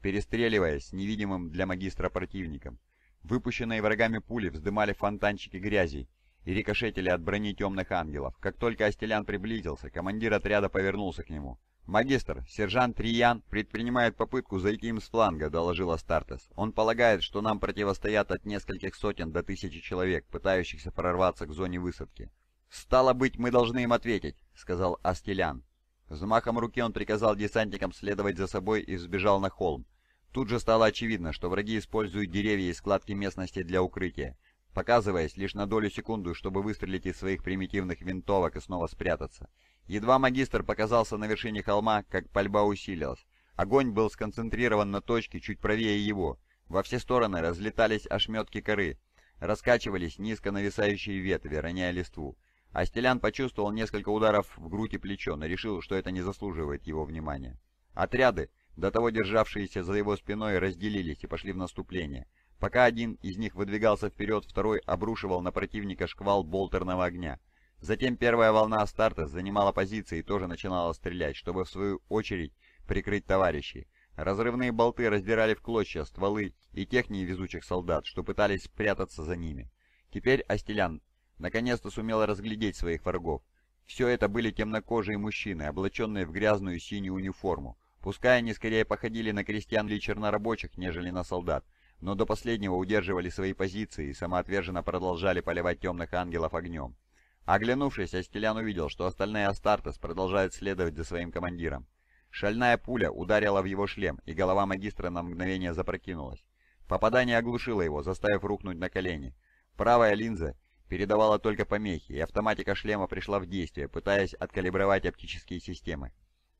перестреливаясь с невидимым для магистра противником. Выпущенные врагами пули вздымали фонтанчики грязи и рикошетили от брони темных ангелов. Как только Астелян приблизился, командир отряда повернулся к нему. «Магистр, сержант Риян предпринимает попытку зайти им с фланга», — доложила Стартес. «Он полагает, что нам противостоят от нескольких сотен до тысячи человек, пытающихся прорваться к зоне высадки». «Стало быть, мы должны им ответить», — сказал Астелян. Взмахом руки он приказал десантникам следовать за собой и сбежал на холм. Тут же стало очевидно, что враги используют деревья и складки местности для укрытия показываясь лишь на долю секунды, чтобы выстрелить из своих примитивных винтовок и снова спрятаться. Едва магистр показался на вершине холма, как пальба усилилась. Огонь был сконцентрирован на точке чуть правее его. Во все стороны разлетались ошметки коры, раскачивались низко нависающие ветви, роняя листву. Астелян почувствовал несколько ударов в грудь и плечо, но решил, что это не заслуживает его внимания. Отряды, до того державшиеся за его спиной, разделились и пошли в наступление. Пока один из них выдвигался вперед, второй обрушивал на противника шквал болтерного огня. Затем первая волна старта занимала позиции и тоже начинала стрелять, чтобы в свою очередь прикрыть товарищей. Разрывные болты раздирали в клочья стволы и технии везучих солдат, что пытались спрятаться за ними. Теперь Астелян наконец-то сумел разглядеть своих врагов. Все это были темнокожие мужчины, облаченные в грязную синюю униформу. Пускай они скорее походили на крестьян или чернорабочих, нежели на солдат но до последнего удерживали свои позиции и самоотверженно продолжали поливать темных ангелов огнем. Оглянувшись, Астелян увидел, что остальные Астартес продолжают следовать за своим командиром. Шальная пуля ударила в его шлем, и голова магистра на мгновение запрокинулась. Попадание оглушило его, заставив рухнуть на колени. Правая линза передавала только помехи, и автоматика шлема пришла в действие, пытаясь откалибровать оптические системы.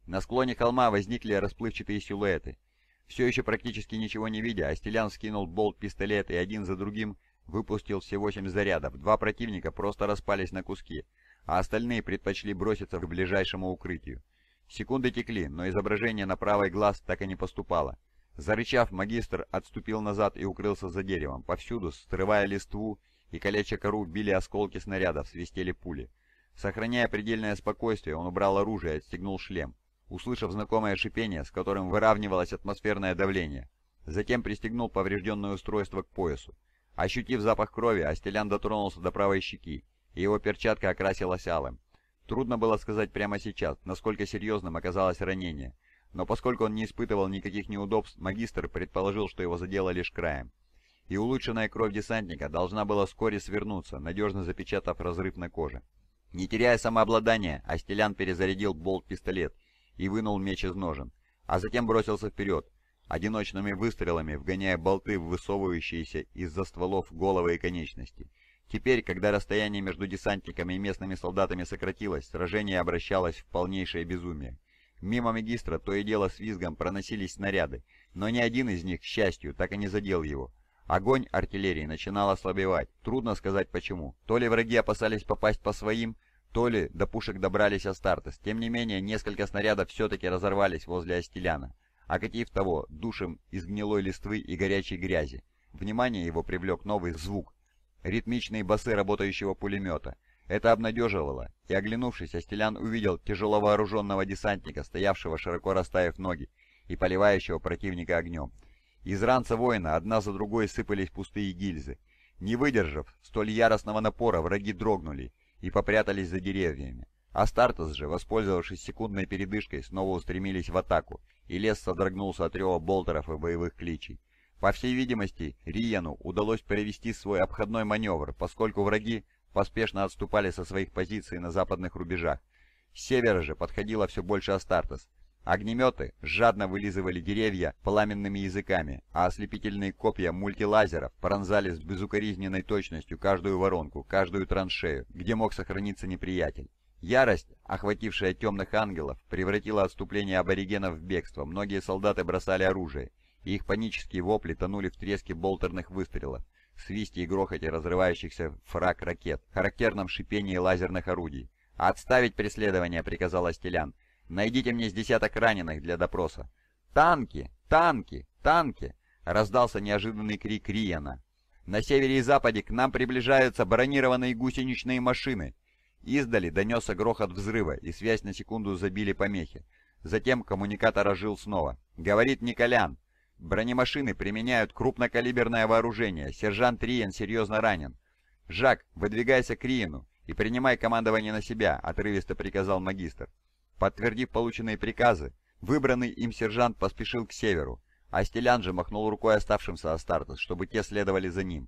На склоне холма возникли расплывчатые силуэты. Все еще практически ничего не видя, Астелян скинул болт-пистолет и один за другим выпустил все восемь зарядов. Два противника просто распались на куски, а остальные предпочли броситься к ближайшему укрытию. Секунды текли, но изображение на правый глаз так и не поступало. Зарычав, магистр отступил назад и укрылся за деревом. Повсюду, срывая листву и колеча кору, били осколки снарядов, свистели пули. Сохраняя предельное спокойствие, он убрал оружие и отстегнул шлем услышав знакомое шипение, с которым выравнивалось атмосферное давление. Затем пристегнул поврежденное устройство к поясу. Ощутив запах крови, Астелян дотронулся до правой щеки, и его перчатка окрасилась алым. Трудно было сказать прямо сейчас, насколько серьезным оказалось ранение, но поскольку он не испытывал никаких неудобств, магистр предположил, что его задело лишь краем. И улучшенная кровь десантника должна была вскоре свернуться, надежно запечатав разрыв на коже. Не теряя самообладания, Астелян перезарядил болт-пистолет — и вынул меч из ножен, а затем бросился вперед, одиночными выстрелами вгоняя болты в высовывающиеся из-за стволов головы и конечности. Теперь, когда расстояние между десантниками и местными солдатами сократилось, сражение обращалось в полнейшее безумие. Мимо магистра то и дело с визгом проносились снаряды, но ни один из них, к счастью, так и не задел его. Огонь артиллерии начинал ослабевать, трудно сказать почему. То ли враги опасались попасть по своим, то ли до пушек добрались Астартес, тем не менее несколько снарядов все-таки разорвались возле Астеляна, окатив того душем из гнилой листвы и горячей грязи. Внимание его привлек новый звук, ритмичные басы работающего пулемета. Это обнадеживало, и оглянувшись, Астелян увидел тяжело вооруженного десантника, стоявшего широко расставив ноги, и поливающего противника огнем. Из ранца воина одна за другой сыпались пустые гильзы. Не выдержав столь яростного напора, враги дрогнули и попрятались за деревьями. Астартес же, воспользовавшись секундной передышкой, снова устремились в атаку, и лес содрогнулся от рева болтеров и боевых кличей. По всей видимости, Риену удалось провести свой обходной маневр, поскольку враги поспешно отступали со своих позиций на западных рубежах. С севера же подходило все больше Астартес. Огнеметы жадно вылизывали деревья пламенными языками, а ослепительные копья мультилазеров пронзали с безукоризненной точностью каждую воронку, каждую траншею, где мог сохраниться неприятель. Ярость, охватившая темных ангелов, превратила отступление аборигенов в бегство, многие солдаты бросали оружие, и их панические вопли тонули в треске болтерных выстрелов, свисте и грохоте разрывающихся фраг ракет, характерном шипении лазерных орудий. «Отставить преследование!» — приказал Астелян. Найдите мне с десяток раненых для допроса. Танки! Танки! Танки!» — раздался неожиданный крик Риена. «На севере и западе к нам приближаются бронированные гусеничные машины!» Издали донесся грохот взрыва, и связь на секунду забили помехи. Затем коммуникатор ожил снова. «Говорит Николян. Бронемашины применяют крупнокалиберное вооружение. Сержант Риен серьезно ранен. Жак, выдвигайся к Риену и принимай командование на себя», — отрывисто приказал магистр. Подтвердив полученные приказы, выбранный им сержант поспешил к северу, а Стелян же махнул рукой оставшимся Астартес, чтобы те следовали за ним.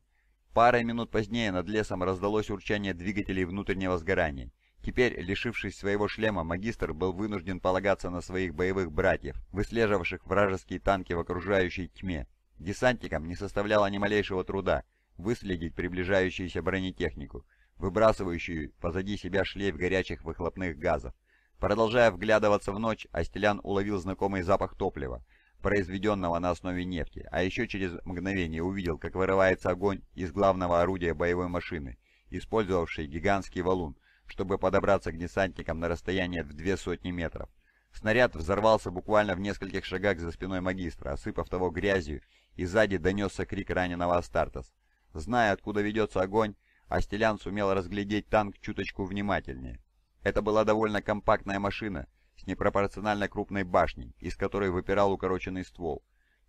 Парой минут позднее над лесом раздалось урчание двигателей внутреннего сгорания. Теперь, лишившись своего шлема, магистр был вынужден полагаться на своих боевых братьев, выслеживавших вражеские танки в окружающей тьме. Десантникам не составляло ни малейшего труда выследить приближающуюся бронетехнику, выбрасывающую позади себя шлейф горячих выхлопных газов. Продолжая вглядываться в ночь, Астелян уловил знакомый запах топлива, произведенного на основе нефти, а еще через мгновение увидел, как вырывается огонь из главного орудия боевой машины, использовавшей гигантский валун, чтобы подобраться к десантникам на расстояние в две сотни метров. Снаряд взорвался буквально в нескольких шагах за спиной магистра, осыпав того грязью, и сзади донесся крик раненого Астартес. Зная, откуда ведется огонь, Астелян сумел разглядеть танк чуточку внимательнее. Это была довольно компактная машина с непропорционально крупной башней, из которой выпирал укороченный ствол.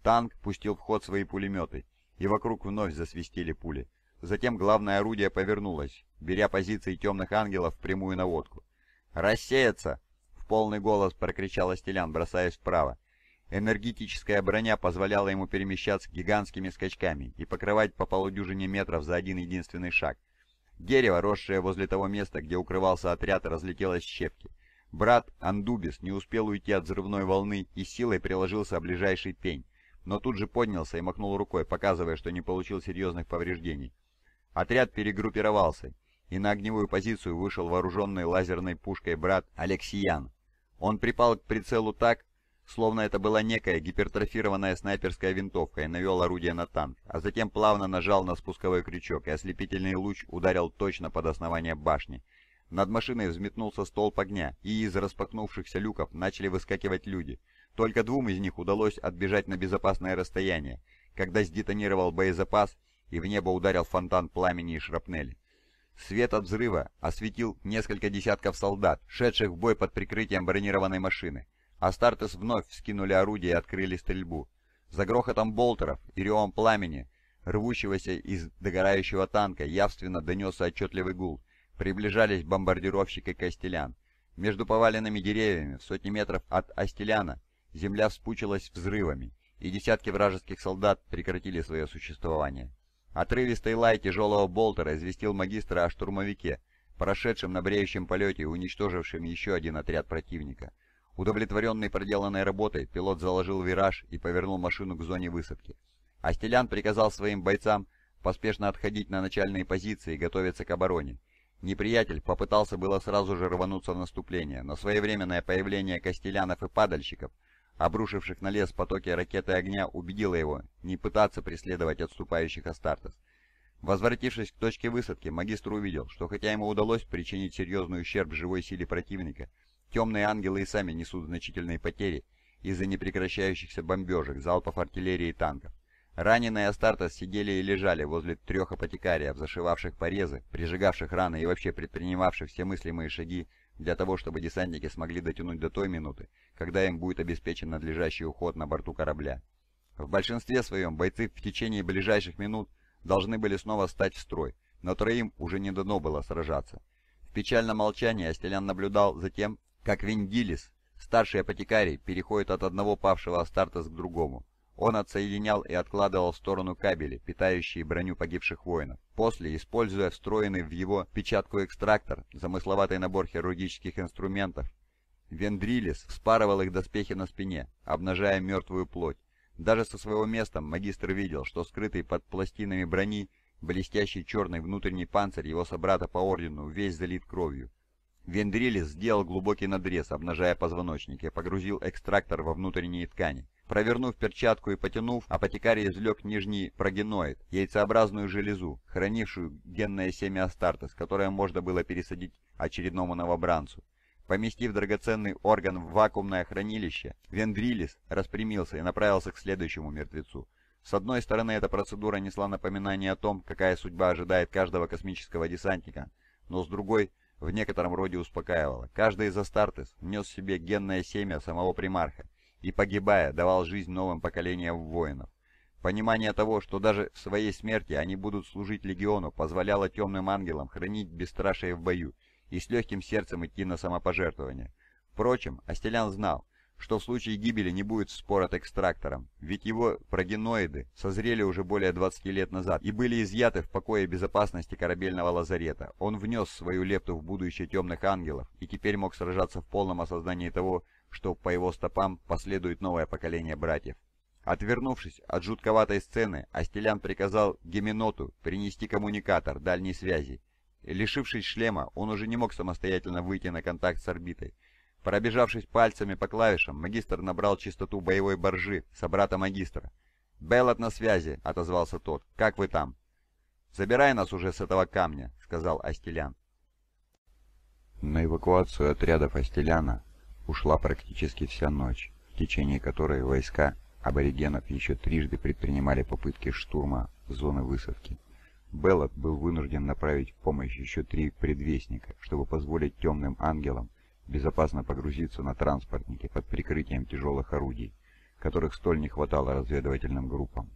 Танк пустил в ход свои пулеметы, и вокруг вновь засвистели пули. Затем главное орудие повернулось, беря позиции темных ангелов в прямую наводку. «Рассеяться!» — в полный голос прокричал Астелян, бросаясь вправо. Энергетическая броня позволяла ему перемещаться гигантскими скачками и покрывать по полудюжине метров за один единственный шаг — Дерево, росшее возле того места, где укрывался отряд, разлетелось в щепки. Брат Андубис не успел уйти от взрывной волны и силой приложился о ближайший пень, но тут же поднялся и махнул рукой, показывая, что не получил серьезных повреждений. Отряд перегруппировался, и на огневую позицию вышел вооруженный лазерной пушкой брат Алексиян. Он припал к прицелу так, Словно это была некая гипертрофированная снайперская винтовка и навел орудие на танк, а затем плавно нажал на спусковой крючок, и ослепительный луч ударил точно под основание башни. Над машиной взметнулся столб огня, и из распахнувшихся люков начали выскакивать люди. Только двум из них удалось отбежать на безопасное расстояние, когда сдетонировал боезапас и в небо ударил фонтан пламени и шрапнели. Свет от взрыва осветил несколько десятков солдат, шедших в бой под прикрытием бронированной машины. Астартес вновь вскинули орудие и открыли стрельбу. За грохотом болтеров и ревом пламени, рвущегося из догорающего танка, явственно донесся отчетливый гул. Приближались бомбардировщик и Костелян. Между поваленными деревьями, в сотни метров от Астеляна, земля вспучилась взрывами, и десятки вражеских солдат прекратили свое существование. Отрывистый лай тяжелого болтера известил магистра о штурмовике, прошедшем на бреющем полете и уничтожившем еще один отряд противника — Удовлетворенный проделанной работой, пилот заложил вираж и повернул машину к зоне высадки. Астелян приказал своим бойцам поспешно отходить на начальные позиции и готовиться к обороне. Неприятель попытался было сразу же рвануться в наступление, но своевременное появление костелянов и падальщиков, обрушивших на лес потоки ракеты огня, убедило его не пытаться преследовать отступающих Астартес. Возвратившись к точке высадки, магистр увидел, что хотя ему удалось причинить серьезный ущерб живой силе противника, Темные ангелы и сами несут значительные потери из-за непрекращающихся бомбежек, залпов артиллерии и танков. Раненые Астартес сидели и лежали возле трех апотекариев, зашивавших порезы, прижигавших раны и вообще предпринимавших все мыслимые шаги для того, чтобы десантники смогли дотянуть до той минуты, когда им будет обеспечен надлежащий уход на борту корабля. В большинстве своем бойцы в течение ближайших минут должны были снова стать в строй, но троим уже не дано было сражаться. В печальном молчании Астелян наблюдал за тем, как Венгилис, старший апотекарий переходит от одного павшего Астартес к другому. Он отсоединял и откладывал в сторону кабели, питающие броню погибших воинов. После, используя встроенный в его печатку экстрактор, замысловатый набор хирургических инструментов, Вендрилис вспарывал их доспехи на спине, обнажая мертвую плоть. Даже со своего места магистр видел, что скрытый под пластинами брони блестящий черный внутренний панцирь его собрата по ордену весь залит кровью. Вендрилис сделал глубокий надрез, обнажая позвоночник, и погрузил экстрактор во внутренние ткани. Провернув перчатку и потянув, апотекарий извлек нижний прогеноид, яйцеобразную железу, хранившую генное семя Астартес, которое можно было пересадить очередному новобранцу. Поместив драгоценный орган в вакуумное хранилище, Вендрилис распрямился и направился к следующему мертвецу. С одной стороны, эта процедура несла напоминание о том, какая судьба ожидает каждого космического десантника, но с другой – в некотором роде успокаивало. Каждый из Астартес внес в себе генное семя самого примарха и, погибая, давал жизнь новым поколениям воинов. Понимание того, что даже в своей смерти они будут служить легиону, позволяло темным ангелам хранить бесстрашие в бою и с легким сердцем идти на самопожертвование. Впрочем, Астелян знал, что в случае гибели не будет спора от экстрактором, ведь его прогеноиды созрели уже более 20 лет назад и были изъяты в покое безопасности корабельного лазарета. Он внес свою лепту в будущее темных ангелов и теперь мог сражаться в полном осознании того, что по его стопам последует новое поколение братьев. Отвернувшись от жутковатой сцены, Астелян приказал Геминоту принести коммуникатор дальней связи. Лишившись шлема, он уже не мог самостоятельно выйти на контакт с орбитой, Пробежавшись пальцами по клавишам, магистр набрал частоту боевой боржи, собрата магистра. «Беллот на связи», — отозвался тот. «Как вы там?» «Забирай нас уже с этого камня», — сказал Астелян. На эвакуацию отрядов Астеляна ушла практически вся ночь, в течение которой войска аборигенов еще трижды предпринимали попытки штурма зоны высадки. Беллот был вынужден направить в помощь еще три предвестника, чтобы позволить темным ангелам безопасно погрузиться на транспортники под прикрытием тяжелых орудий, которых столь не хватало разведывательным группам.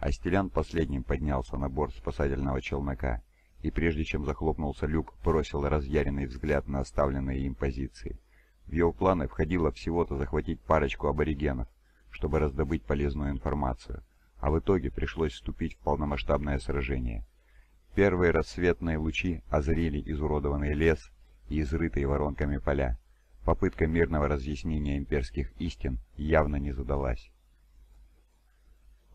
Астелян последним поднялся на борт спасательного челнока и, прежде чем захлопнулся люк, бросил разъяренный взгляд на оставленные им позиции. В его планы входило всего-то захватить парочку аборигенов, чтобы раздобыть полезную информацию, а в итоге пришлось вступить в полномасштабное сражение. Первые рассветные лучи озарили изуродованный лес, и изрытые воронками поля. Попытка мирного разъяснения имперских истин явно не задалась.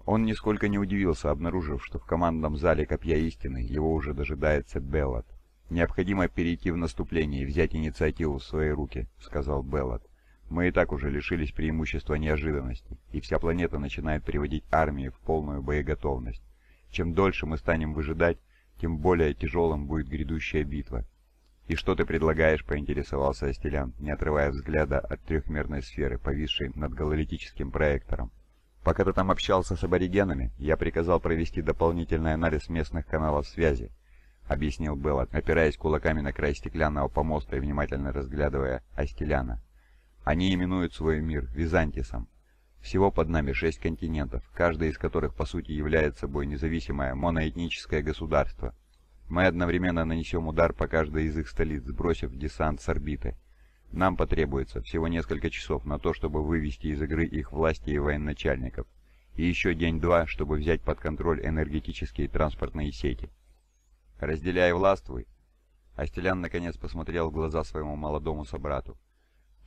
Он нисколько не удивился, обнаружив, что в командном зале Копья Истины его уже дожидается Беллот. «Необходимо перейти в наступление и взять инициативу в свои руки», — сказал Беллот. «Мы и так уже лишились преимущества неожиданности, и вся планета начинает приводить армии в полную боеготовность. Чем дольше мы станем выжидать, тем более тяжелым будет грядущая битва, «И что ты предлагаешь?» — поинтересовался Астелян, не отрывая взгляда от трехмерной сферы, повисшей над гололитическим проектором. «Пока ты там общался с аборигенами, я приказал провести дополнительный анализ местных каналов связи», — объяснил Беллот, опираясь кулаками на край стеклянного помоста и внимательно разглядывая Астеляна. «Они именуют свой мир Византисом. Всего под нами шесть континентов, каждый из которых по сути является собой независимое моноэтническое государство». Мы одновременно нанесем удар по каждой из их столиц, сбросив десант с орбиты. Нам потребуется всего несколько часов на то, чтобы вывести из игры их власти и военачальников. И еще день-два, чтобы взять под контроль энергетические и транспортные сети. Разделяй властвуй. Астелян наконец посмотрел в глаза своему молодому собрату.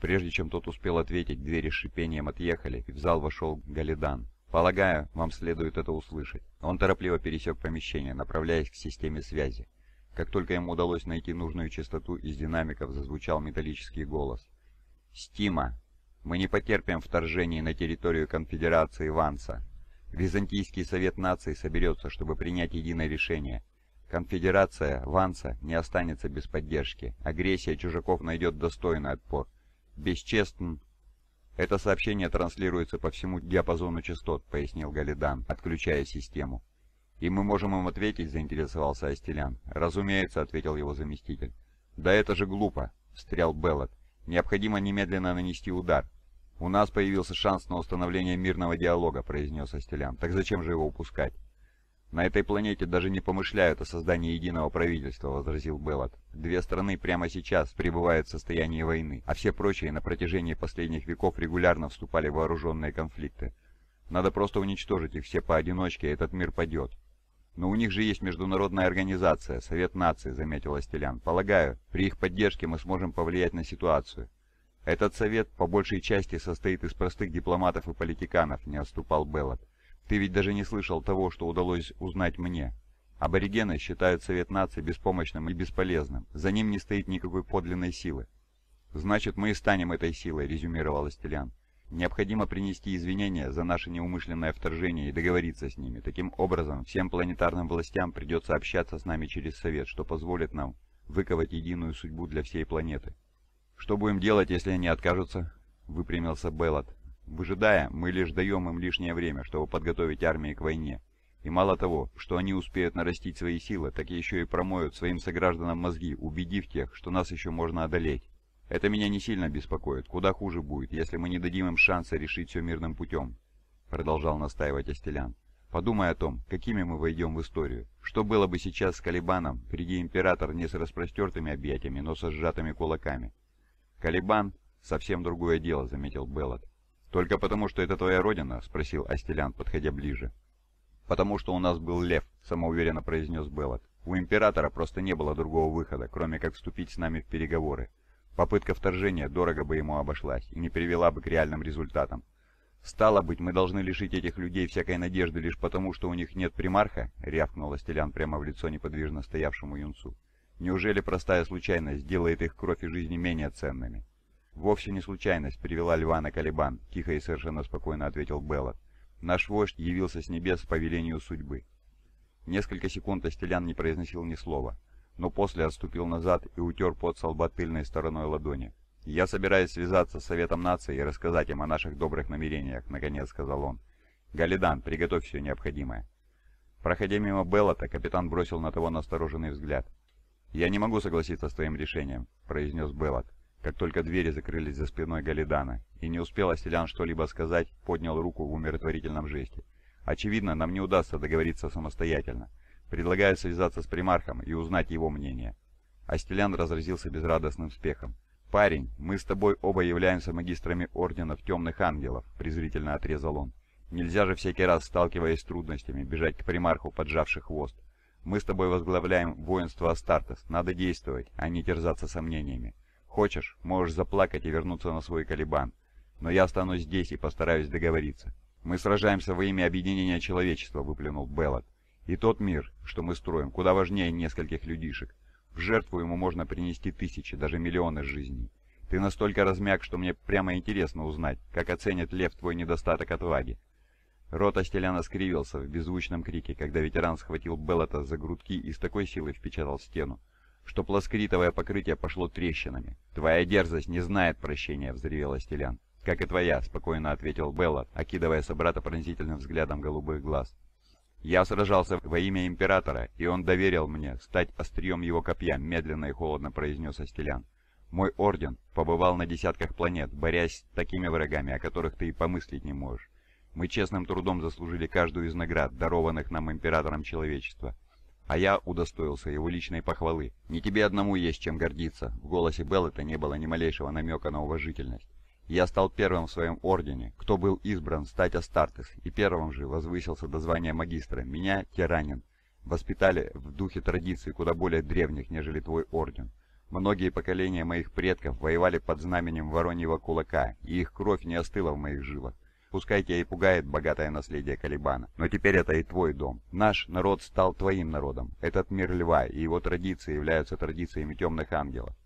Прежде чем тот успел ответить, двери с шипением отъехали, и в зал вошел Галидан. «Полагаю, вам следует это услышать». Он торопливо пересек помещение, направляясь к системе связи. Как только ему удалось найти нужную частоту, из динамиков зазвучал металлический голос. «Стима, мы не потерпим вторжений на территорию конфедерации Ванса. Византийский совет наций соберется, чтобы принять единое решение. Конфедерация Ванса не останется без поддержки. Агрессия чужаков найдет достойный отпор. Бесчестен «Это сообщение транслируется по всему диапазону частот», — пояснил Галидан, отключая систему. «И мы можем им ответить?» — заинтересовался Астелян. «Разумеется», — ответил его заместитель. «Да это же глупо», — встрял Беллот. «Необходимо немедленно нанести удар». «У нас появился шанс на установление мирного диалога», — произнес Астелян. «Так зачем же его упускать?» «На этой планете даже не помышляют о создании единого правительства», — возразил Беллот. «Две страны прямо сейчас пребывают в состоянии войны, а все прочие на протяжении последних веков регулярно вступали в вооруженные конфликты. Надо просто уничтожить их все поодиночке, и этот мир падет». «Но у них же есть международная организация, Совет наций», — заметил Астелян. «Полагаю, при их поддержке мы сможем повлиять на ситуацию». «Этот совет по большей части состоит из простых дипломатов и политиканов», — не отступал Беллот. Ты ведь даже не слышал того, что удалось узнать мне. Аборигены считают Совет Наций беспомощным и бесполезным. За ним не стоит никакой подлинной силы. «Значит, мы и станем этой силой», — резюмировал Астелян. «Необходимо принести извинения за наше неумышленное вторжение и договориться с ними. Таким образом, всем планетарным властям придется общаться с нами через Совет, что позволит нам выковать единую судьбу для всей планеты». «Что будем делать, если они откажутся?» — выпрямился Беллот. Выжидая, мы лишь даем им лишнее время, чтобы подготовить армии к войне. И мало того, что они успеют нарастить свои силы, так еще и промоют своим согражданам мозги, убедив тех, что нас еще можно одолеть. Это меня не сильно беспокоит. Куда хуже будет, если мы не дадим им шанса решить все мирным путем. Продолжал настаивать Астелян. Подумай о том, какими мы войдем в историю. Что было бы сейчас с Калибаном, приди император не с распростертыми объятиями, но со сжатыми кулаками. Калибан — совсем другое дело, заметил Беллот. «Только потому, что это твоя родина?» — спросил Астелян, подходя ближе. «Потому что у нас был лев», — самоуверенно произнес Беллок. «У императора просто не было другого выхода, кроме как вступить с нами в переговоры. Попытка вторжения дорого бы ему обошлась и не привела бы к реальным результатам. «Стало быть, мы должны лишить этих людей всякой надежды лишь потому, что у них нет примарха?» — рявкнул Астелян прямо в лицо неподвижно стоявшему юнцу. «Неужели простая случайность делает их кровь и жизнь менее ценными?» «Вовсе не случайность привела льва на Калибан», — тихо и совершенно спокойно ответил Беллот. «Наш вождь явился с небес по велению судьбы». Несколько секунд Остелян не произносил ни слова, но после отступил назад и утер пот со лба тыльной стороной ладони. «Я собираюсь связаться с Советом Нации и рассказать им о наших добрых намерениях», — наконец сказал он. «Галидан, приготовь все необходимое». Проходя мимо Беллота, капитан бросил на того настороженный взгляд. «Я не могу согласиться с твоим решением», — произнес Беллот как только двери закрылись за спиной Галидана, и не успел Аселян что-либо сказать, поднял руку в умиротворительном жесте. «Очевидно, нам не удастся договориться самостоятельно. Предлагаю связаться с примархом и узнать его мнение». Астелян разразился безрадостным успехом. «Парень, мы с тобой оба являемся магистрами орденов темных ангелов», — презрительно отрезал он. «Нельзя же всякий раз, сталкиваясь с трудностями, бежать к примарху, поджавший хвост. Мы с тобой возглавляем воинство Астартес, надо действовать, а не терзаться сомнениями. Хочешь, можешь заплакать и вернуться на свой Калибан. Но я останусь здесь и постараюсь договориться. Мы сражаемся во имя объединения человечества, выплюнул Беллот. И тот мир, что мы строим, куда важнее нескольких людишек. В жертву ему можно принести тысячи, даже миллионы жизней. Ты настолько размяк, что мне прямо интересно узнать, как оценит Лев твой недостаток отваги. Рот Астеляна скривился в беззвучном крике, когда ветеран схватил Беллота за грудки и с такой силой впечатал стену, что плоскритовое покрытие пошло трещинами. «Твоя дерзость не знает прощения», — взревел Астелян. «Как и твоя», — спокойно ответил Беллар, окидывая собрата пронзительным взглядом голубых глаз. «Я сражался во имя Императора, и он доверил мне стать острием его копья», — медленно и холодно произнес Астелян. «Мой орден побывал на десятках планет, борясь с такими врагами, о которых ты и помыслить не можешь. Мы честным трудом заслужили каждую из наград, дарованных нам Императором человечества, а я удостоился его личной похвалы. «Не тебе одному есть чем гордиться». В голосе Беллета не было ни малейшего намека на уважительность. Я стал первым в своем ордене, кто был избран стать Астартес, и первым же возвысился до звания магистра. Меня, Тиранин, воспитали в духе традиций куда более древних, нежели твой орден. Многие поколения моих предков воевали под знаменем вороньего кулака, и их кровь не остыла в моих жилах. Пускай тебя и пугает богатое наследие Калибана, но теперь это и твой дом. Наш народ стал твоим народом. Этот мир льва и его традиции являются традициями темных ангелов.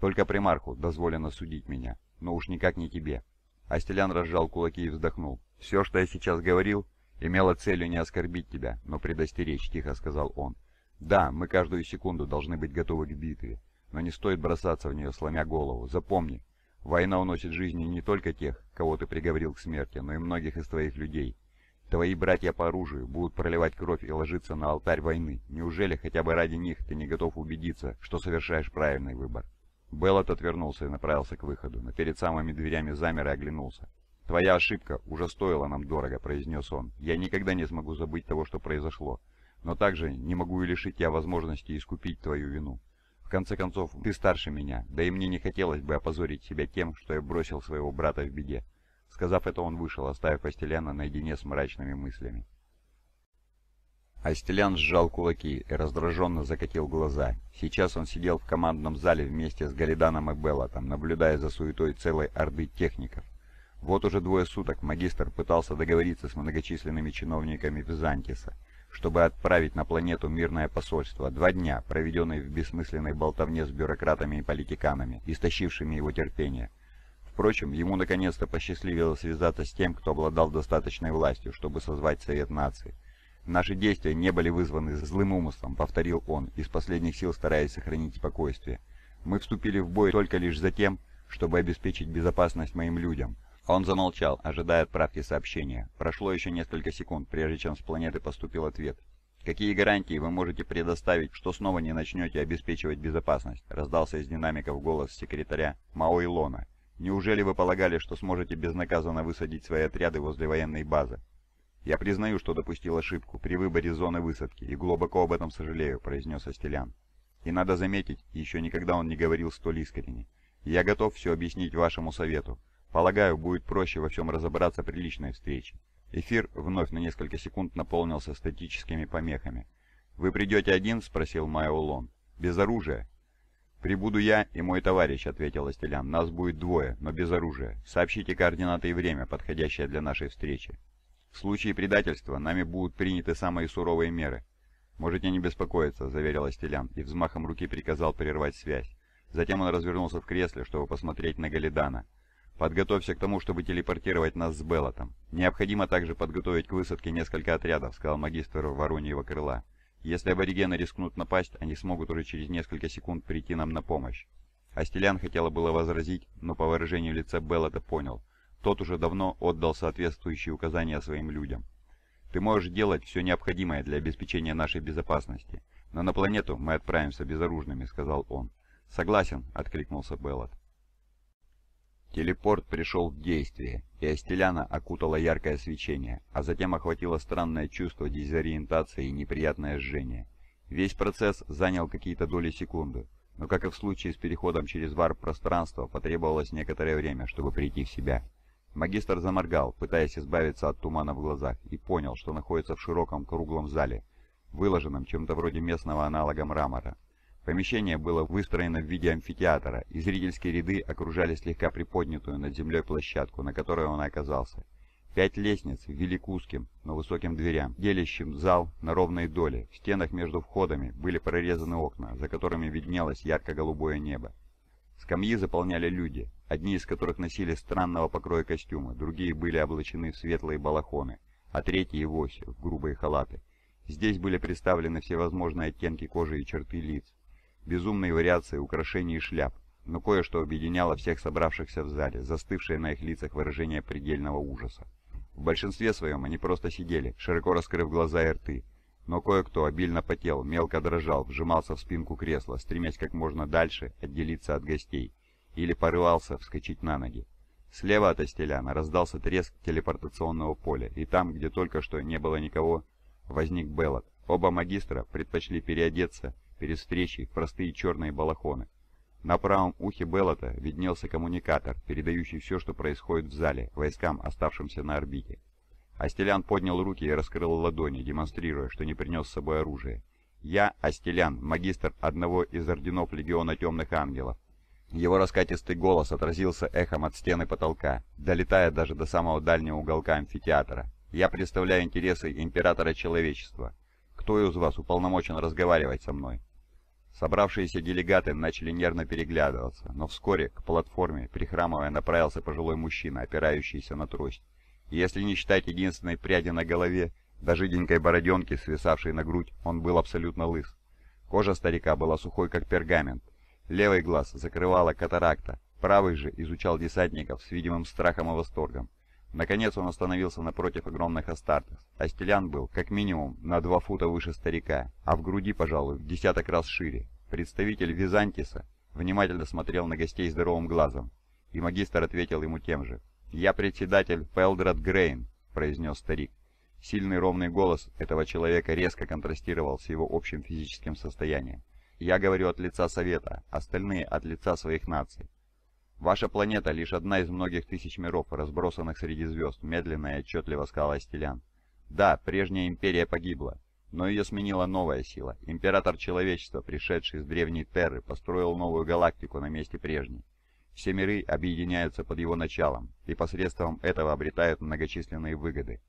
Только примарху дозволено судить меня, но уж никак не тебе». Астелян разжал кулаки и вздохнул. «Все, что я сейчас говорил, имело целью не оскорбить тебя, но предостеречь», — тихо сказал он. «Да, мы каждую секунду должны быть готовы к битве, но не стоит бросаться в нее, сломя голову. Запомни, Война уносит жизни не только тех, кого ты приговорил к смерти, но и многих из твоих людей. Твои братья по оружию будут проливать кровь и ложиться на алтарь войны. Неужели хотя бы ради них ты не готов убедиться, что совершаешь правильный выбор?» Беллот отвернулся и направился к выходу, но перед самыми дверями замер и оглянулся. «Твоя ошибка уже стоила нам дорого», — произнес он. «Я никогда не смогу забыть того, что произошло, но также не могу и лишить тебя возможности искупить твою вину». В конце концов, ты старше меня, да и мне не хотелось бы опозорить себя тем, что я бросил своего брата в беде. Сказав это, он вышел, оставив Астеляна наедине с мрачными мыслями. Астелян сжал кулаки и раздраженно закатил глаза. Сейчас он сидел в командном зале вместе с Галиданом и Беллотом, наблюдая за суетой целой орды техников. Вот уже двое суток магистр пытался договориться с многочисленными чиновниками Византиса – чтобы отправить на планету мирное посольство, два дня, проведенные в бессмысленной болтовне с бюрократами и политиканами, истощившими его терпение. Впрочем, ему наконец-то посчастливило связаться с тем, кто обладал достаточной властью, чтобы созвать Совет наций. «Наши действия не были вызваны злым умыслом», — повторил он, из последних сил стараясь сохранить спокойствие. «Мы вступили в бой только лишь за тем, чтобы обеспечить безопасность моим людям, он замолчал, ожидая отправки сообщения. Прошло еще несколько секунд, прежде чем с планеты поступил ответ. «Какие гарантии вы можете предоставить, что снова не начнете обеспечивать безопасность?» раздался из динамиков голос секретаря Мао Илона. «Неужели вы полагали, что сможете безнаказанно высадить свои отряды возле военной базы?» «Я признаю, что допустил ошибку при выборе зоны высадки и глубоко об этом сожалею», — произнес Астелян. «И надо заметить, еще никогда он не говорил столь искренне. Я готов все объяснить вашему совету, Полагаю, будет проще во всем разобраться при личной встрече. Эфир вновь на несколько секунд наполнился статическими помехами. «Вы придете один?» — спросил Майолон. «Без оружия?» «Прибуду я и мой товарищ», — ответил Астелян. «Нас будет двое, но без оружия. Сообщите координаты и время, подходящее для нашей встречи. В случае предательства нами будут приняты самые суровые меры». «Можете не беспокоиться», — заверил Астелян и взмахом руки приказал прервать связь. Затем он развернулся в кресле, чтобы посмотреть на Галидана. «Подготовься к тому, чтобы телепортировать нас с Беллотом. Необходимо также подготовить к высадке несколько отрядов», — сказал магистр Вороньего крыла. «Если аборигены рискнут напасть, они смогут уже через несколько секунд прийти нам на помощь». Астелян хотела было возразить, но по выражению лица Беллота понял. Тот уже давно отдал соответствующие указания своим людям. «Ты можешь делать все необходимое для обеспечения нашей безопасности, но на планету мы отправимся безоружными», — сказал он. «Согласен», — откликнулся Беллот. Телепорт пришел в действие, и Астеляна окутала яркое свечение, а затем охватило странное чувство дезориентации и неприятное жжение. Весь процесс занял какие-то доли секунды, но как и в случае с переходом через варп-пространство, потребовалось некоторое время, чтобы прийти в себя. Магистр заморгал, пытаясь избавиться от тумана в глазах, и понял, что находится в широком круглом зале, выложенном чем-то вроде местного аналога мрамора. Помещение было выстроено в виде амфитеатра, и зрительские ряды окружали слегка приподнятую над землей площадку, на которой он оказался. Пять лестниц вели к узким, но высоким дверям, делящим зал на ровные доли. В стенах между входами были прорезаны окна, за которыми виднелось ярко-голубое небо. Скамьи заполняли люди, одни из которых носили странного покроя костюмы, другие были облачены в светлые балахоны, а третьи и вовсе в грубые халаты. Здесь были представлены всевозможные оттенки кожи и черты лиц безумные вариации украшений и шляп, но кое-что объединяло всех собравшихся в зале, застывшее на их лицах выражение предельного ужаса. В большинстве своем они просто сидели, широко раскрыв глаза и рты, но кое-кто обильно потел, мелко дрожал, вжимался в спинку кресла, стремясь как можно дальше отделиться от гостей, или порывался вскочить на ноги. Слева от Астеляна раздался треск телепортационного поля, и там, где только что не было никого, возник Беллот. Оба магистра предпочли переодеться перед встречей в простые черные балахоны. На правом ухе Беллота виднелся коммуникатор, передающий все, что происходит в зале, войскам, оставшимся на орбите. Астелян поднял руки и раскрыл ладони, демонстрируя, что не принес с собой оружие. «Я Астелян, магистр одного из орденов Легиона Темных Ангелов». Его раскатистый голос отразился эхом от стены потолка, долетая даже до самого дальнего уголка амфитеатра. «Я представляю интересы Императора Человечества. Кто из вас уполномочен разговаривать со мной?» Собравшиеся делегаты начали нервно переглядываться, но вскоре к платформе, прихрамывая, направился пожилой мужчина, опирающийся на трость. И если не считать единственной пряди на голове, до жиденькой бороденки, свисавшей на грудь, он был абсолютно лыс. Кожа старика была сухой, как пергамент. Левый глаз закрывала катаракта, правый же изучал десантников с видимым страхом и восторгом. Наконец он остановился напротив огромных Астартес. Астелян был, как минимум, на два фута выше старика, а в груди, пожалуй, в десяток раз шире. Представитель Византиса внимательно смотрел на гостей здоровым глазом, и магистр ответил ему тем же. «Я председатель Пелдрат Грейн», — произнес старик. Сильный ровный голос этого человека резко контрастировал с его общим физическим состоянием. «Я говорю от лица Совета, остальные от лица своих наций. Ваша планета лишь одна из многих тысяч миров, разбросанных среди звезд, медленно и отчетливо сказала Стелян. Да, прежняя империя погибла, но ее сменила новая сила. Император человечества, пришедший из древней Терры, построил новую галактику на месте прежней. Все миры объединяются под его началом и посредством этого обретают многочисленные выгоды.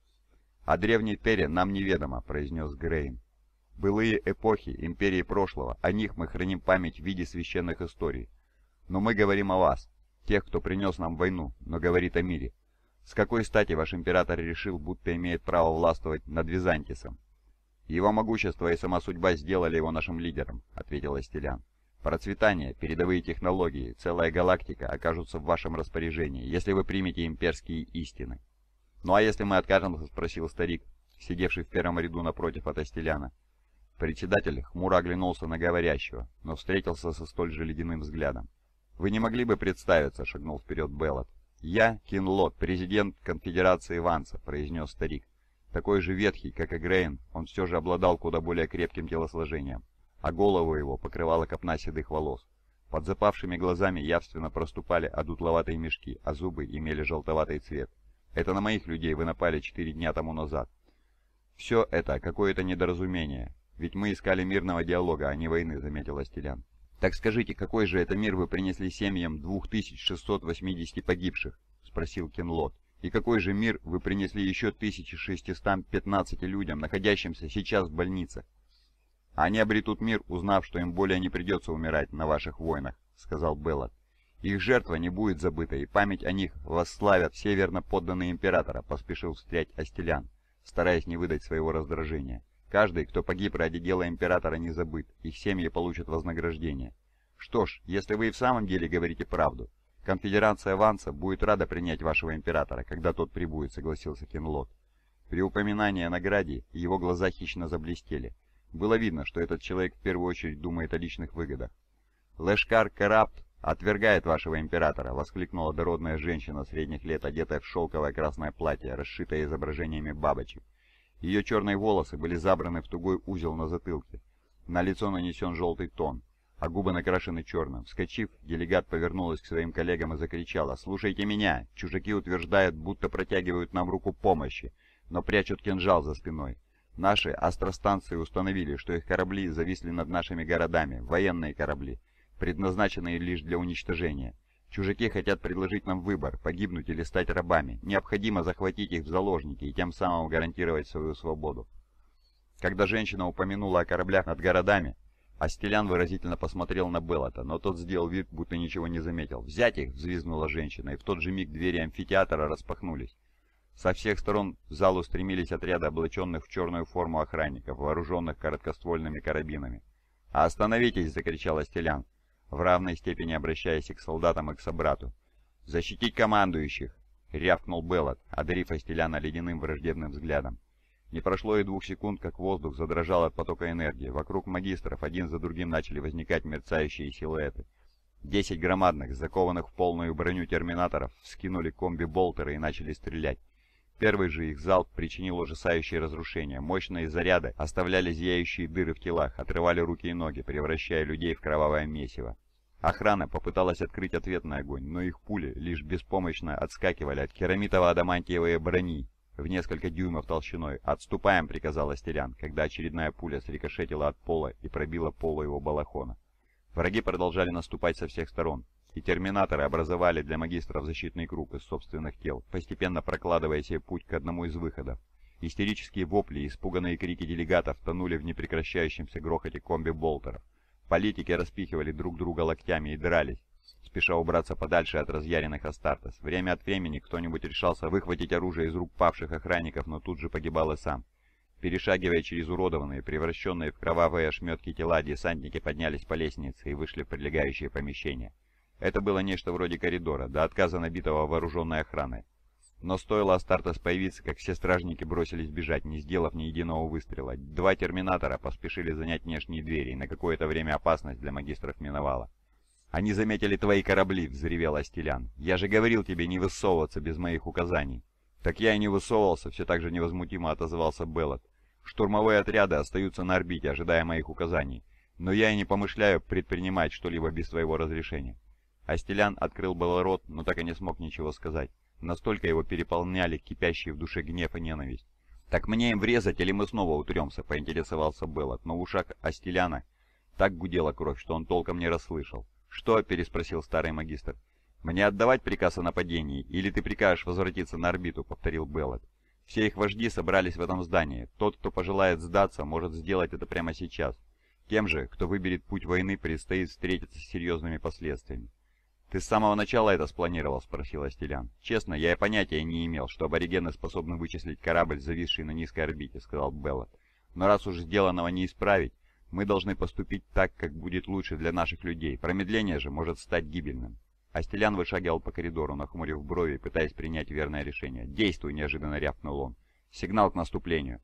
«О древней Терре нам неведомо», — произнес Грейм. «Былые эпохи, империи прошлого, о них мы храним память в виде священных историй. Но мы говорим о вас, тех, кто принес нам войну, но говорит о мире. С какой стати ваш император решил, будто имеет право властвовать над Византисом? Его могущество и сама судьба сделали его нашим лидером, ответил Астелян. Процветание, передовые технологии, целая галактика окажутся в вашем распоряжении, если вы примете имперские истины. Ну а если мы откажемся, спросил старик, сидевший в первом ряду напротив от Астеляна. Председатель хмуро оглянулся на говорящего, но встретился со столь же ледяным взглядом. «Вы не могли бы представиться?» — шагнул вперед Беллот. «Я Кинлот, президент конфедерации Ванса», — произнес старик. Такой же ветхий, как и Грейн, он все же обладал куда более крепким телосложением, а голову его покрывала копна седых волос. Под запавшими глазами явственно проступали одутловатые мешки, а зубы имели желтоватый цвет. «Это на моих людей вы напали четыре дня тому назад». «Все это какое-то недоразумение, ведь мы искали мирного диалога, а не войны», — заметил Астелян. «Так скажите, какой же это мир вы принесли семьям 2680 погибших?» — спросил Кенлот. «И какой же мир вы принесли еще 1615 людям, находящимся сейчас в больнице? «Они обретут мир, узнав, что им более не придется умирать на ваших войнах», — сказал Беллот. «Их жертва не будет забыта, и память о них восславят все верно подданные императора», — поспешил встрять Астелян, стараясь не выдать своего раздражения. Каждый, кто погиб ради дела императора, не забыт, их семьи получат вознаграждение. Что ж, если вы и в самом деле говорите правду, конфедерация Ванса будет рада принять вашего императора, когда тот прибудет, согласился Кенлот. При упоминании о награде его глаза хищно заблестели. Было видно, что этот человек в первую очередь думает о личных выгодах. «Лешкар Карапт отвергает вашего императора!» — воскликнула дородная женщина средних лет, одетая в шелковое красное платье, расшитое изображениями бабочек. Ее черные волосы были забраны в тугой узел на затылке. На лицо нанесен желтый тон, а губы накрашены черным. Вскочив, делегат повернулась к своим коллегам и закричала «Слушайте меня! Чужаки утверждают, будто протягивают нам руку помощи, но прячут кинжал за спиной. Наши астростанции установили, что их корабли зависли над нашими городами, военные корабли, предназначенные лишь для уничтожения. Чужаки хотят предложить нам выбор, погибнуть или стать рабами. Необходимо захватить их в заложники и тем самым гарантировать свою свободу. Когда женщина упомянула о кораблях над городами, Астелян выразительно посмотрел на Беллота, но тот сделал вид, будто ничего не заметил. «Взять их!» — взвизгнула женщина, и в тот же миг двери амфитеатра распахнулись. Со всех сторон в зал устремились отряды облаченных в черную форму охранников, вооруженных короткоствольными карабинами. «А «Остановитесь!» — закричал Астелян в равной степени обращаясь и к солдатам, и к собрату. «Защитить командующих!» — рявкнул Беллот, одарив Астеляна ледяным враждебным взглядом. Не прошло и двух секунд, как воздух задрожал от потока энергии. Вокруг магистров один за другим начали возникать мерцающие силуэты. Десять громадных, закованных в полную броню терминаторов, вскинули комби-болтеры и начали стрелять. Первый же их залп причинил ужасающие разрушения. Мощные заряды оставляли зияющие дыры в телах, отрывали руки и ноги, превращая людей в кровавое месиво. Охрана попыталась открыть ответный огонь, но их пули лишь беспомощно отскакивали от керамитово-адамантиевой брони в несколько дюймов толщиной. «Отступаем!» — приказал Астерян, когда очередная пуля срикошетила от пола и пробила поло его балахона. Враги продолжали наступать со всех сторон и терминаторы образовали для магистров защитный круг из собственных тел, постепенно прокладывая себе путь к одному из выходов. Истерические вопли и испуганные крики делегатов тонули в непрекращающемся грохоте комби-болтеров. Политики распихивали друг друга локтями и дрались, спеша убраться подальше от разъяренных Астартес. Время от времени кто-нибудь решался выхватить оружие из рук павших охранников, но тут же погибал и сам. Перешагивая через уродованные, превращенные в кровавые ошметки тела, десантники поднялись по лестнице и вышли в прилегающие помещения. Это было нечто вроде коридора, до отказа набитого вооруженной охраной. Но стоило Астартес появиться, как все стражники бросились бежать, не сделав ни единого выстрела. Два терминатора поспешили занять внешние двери, и на какое-то время опасность для магистров миновала. «Они заметили твои корабли!» — взревел Астелян. «Я же говорил тебе не высовываться без моих указаний!» «Так я и не высовывался!» — все так же невозмутимо отозвался Беллот. «Штурмовые отряды остаются на орбите, ожидая моих указаний. Но я и не помышляю предпринимать что-либо без твоего разрешения». Астелян открыл было рот, но так и не смог ничего сказать. Настолько его переполняли кипящие в душе гнев и ненависть. «Так мне им врезать, или мы снова утремся?» — поинтересовался Белок, но в ушах Астеляна так гудела кровь, что он толком не расслышал. «Что?» — переспросил старый магистр. «Мне отдавать приказ о нападении, или ты прикажешь возвратиться на орбиту?» — повторил Белок. «Все их вожди собрались в этом здании. Тот, кто пожелает сдаться, может сделать это прямо сейчас. Тем же, кто выберет путь войны, предстоит встретиться с серьезными последствиями. «Ты с самого начала это спланировал?» — спросил Астелян. «Честно, я и понятия не имел, что аборигены способны вычислить корабль, зависший на низкой орбите», — сказал Беллот. «Но раз уж сделанного не исправить, мы должны поступить так, как будет лучше для наших людей. Промедление же может стать гибельным». Астелян вышагивал по коридору, нахмурив брови, пытаясь принять верное решение. «Действуй!» — неожиданно рявкнул он. «Сигнал к наступлению!»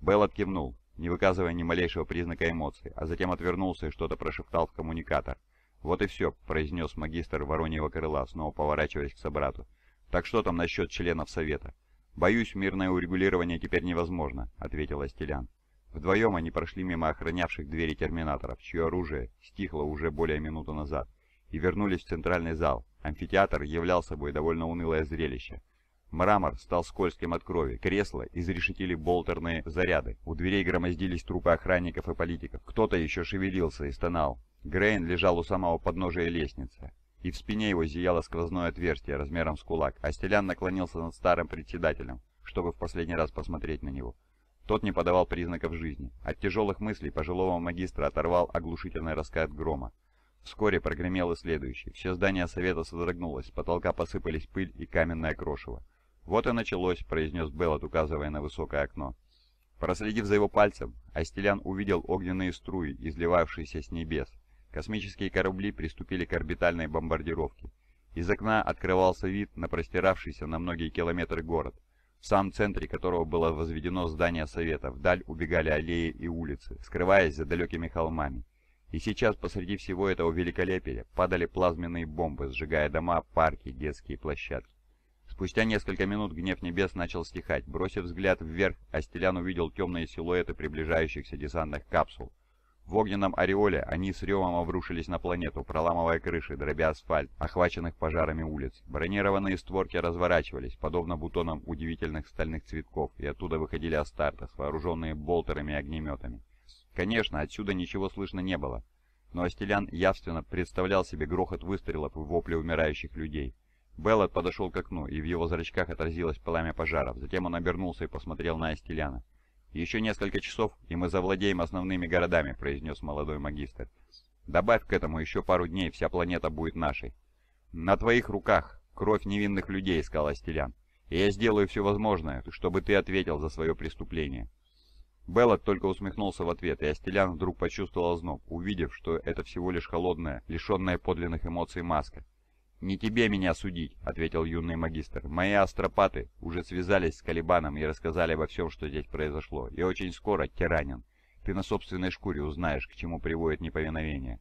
Беллот кивнул, не выказывая ни малейшего признака эмоций, а затем отвернулся и что-то прошептал в коммуникатор. «Вот и все», — произнес магистр Вороньего крыла, снова поворачиваясь к собрату. «Так что там насчет членов Совета?» «Боюсь, мирное урегулирование теперь невозможно», — ответил Астелян. Вдвоем они прошли мимо охранявших двери терминаторов, чье оружие стихло уже более минуты назад, и вернулись в центральный зал. Амфитеатр являл собой довольно унылое зрелище. Мрамор стал скользким от крови, кресла изрешетили болтерные заряды, у дверей громоздились трупы охранников и политиков, кто-то еще шевелился и стонал. Грейн лежал у самого подножия лестницы, и в спине его зияло сквозное отверстие размером с кулак, а Стелян наклонился над старым председателем, чтобы в последний раз посмотреть на него. Тот не подавал признаков жизни. От тяжелых мыслей пожилого магистра оторвал оглушительный раскат грома. Вскоре прогремел и следующий. Все здание совета содрогнулось, с потолка посыпались пыль и каменное крошево. «Вот и началось», — произнес Беллот, указывая на высокое окно. Проследив за его пальцем, Астелян увидел огненные струи, изливавшиеся с небес, Космические корабли приступили к орбитальной бомбардировке. Из окна открывался вид на простиравшийся на многие километры город, в самом центре которого было возведено здание Совета, вдаль убегали аллеи и улицы, скрываясь за далекими холмами. И сейчас посреди всего этого великолепия падали плазменные бомбы, сжигая дома, парки, детские площадки. Спустя несколько минут гнев небес начал стихать. Бросив взгляд вверх, Астелян увидел темные силуэты приближающихся десантных капсул. В огненном ореоле они с ревом обрушились на планету, проламывая крыши, дробя асфальт, охваченных пожарами улиц. Бронированные створки разворачивались, подобно бутонам удивительных стальных цветков, и оттуда выходили Астартес, вооруженные болтерами и огнеметами. Конечно, отсюда ничего слышно не было, но Астелян явственно представлял себе грохот выстрелов и вопли умирающих людей. Беллот подошел к окну, и в его зрачках отразилось пламя пожаров. Затем он обернулся и посмотрел на Астеляна. «Еще несколько часов, и мы завладеем основными городами», — произнес молодой магистр. «Добавь к этому еще пару дней, вся планета будет нашей». «На твоих руках кровь невинных людей», — сказал Астелян. «И я сделаю все возможное, чтобы ты ответил за свое преступление». Беллот только усмехнулся в ответ, и Астелян вдруг почувствовал озноб, увидев, что это всего лишь холодная, лишенная подлинных эмоций маска. «Не тебе меня судить», — ответил юный магистр. «Мои астропаты уже связались с Калибаном и рассказали обо всем, что здесь произошло, и очень скоро, тиранин, ты на собственной шкуре узнаешь, к чему приводит неповиновение».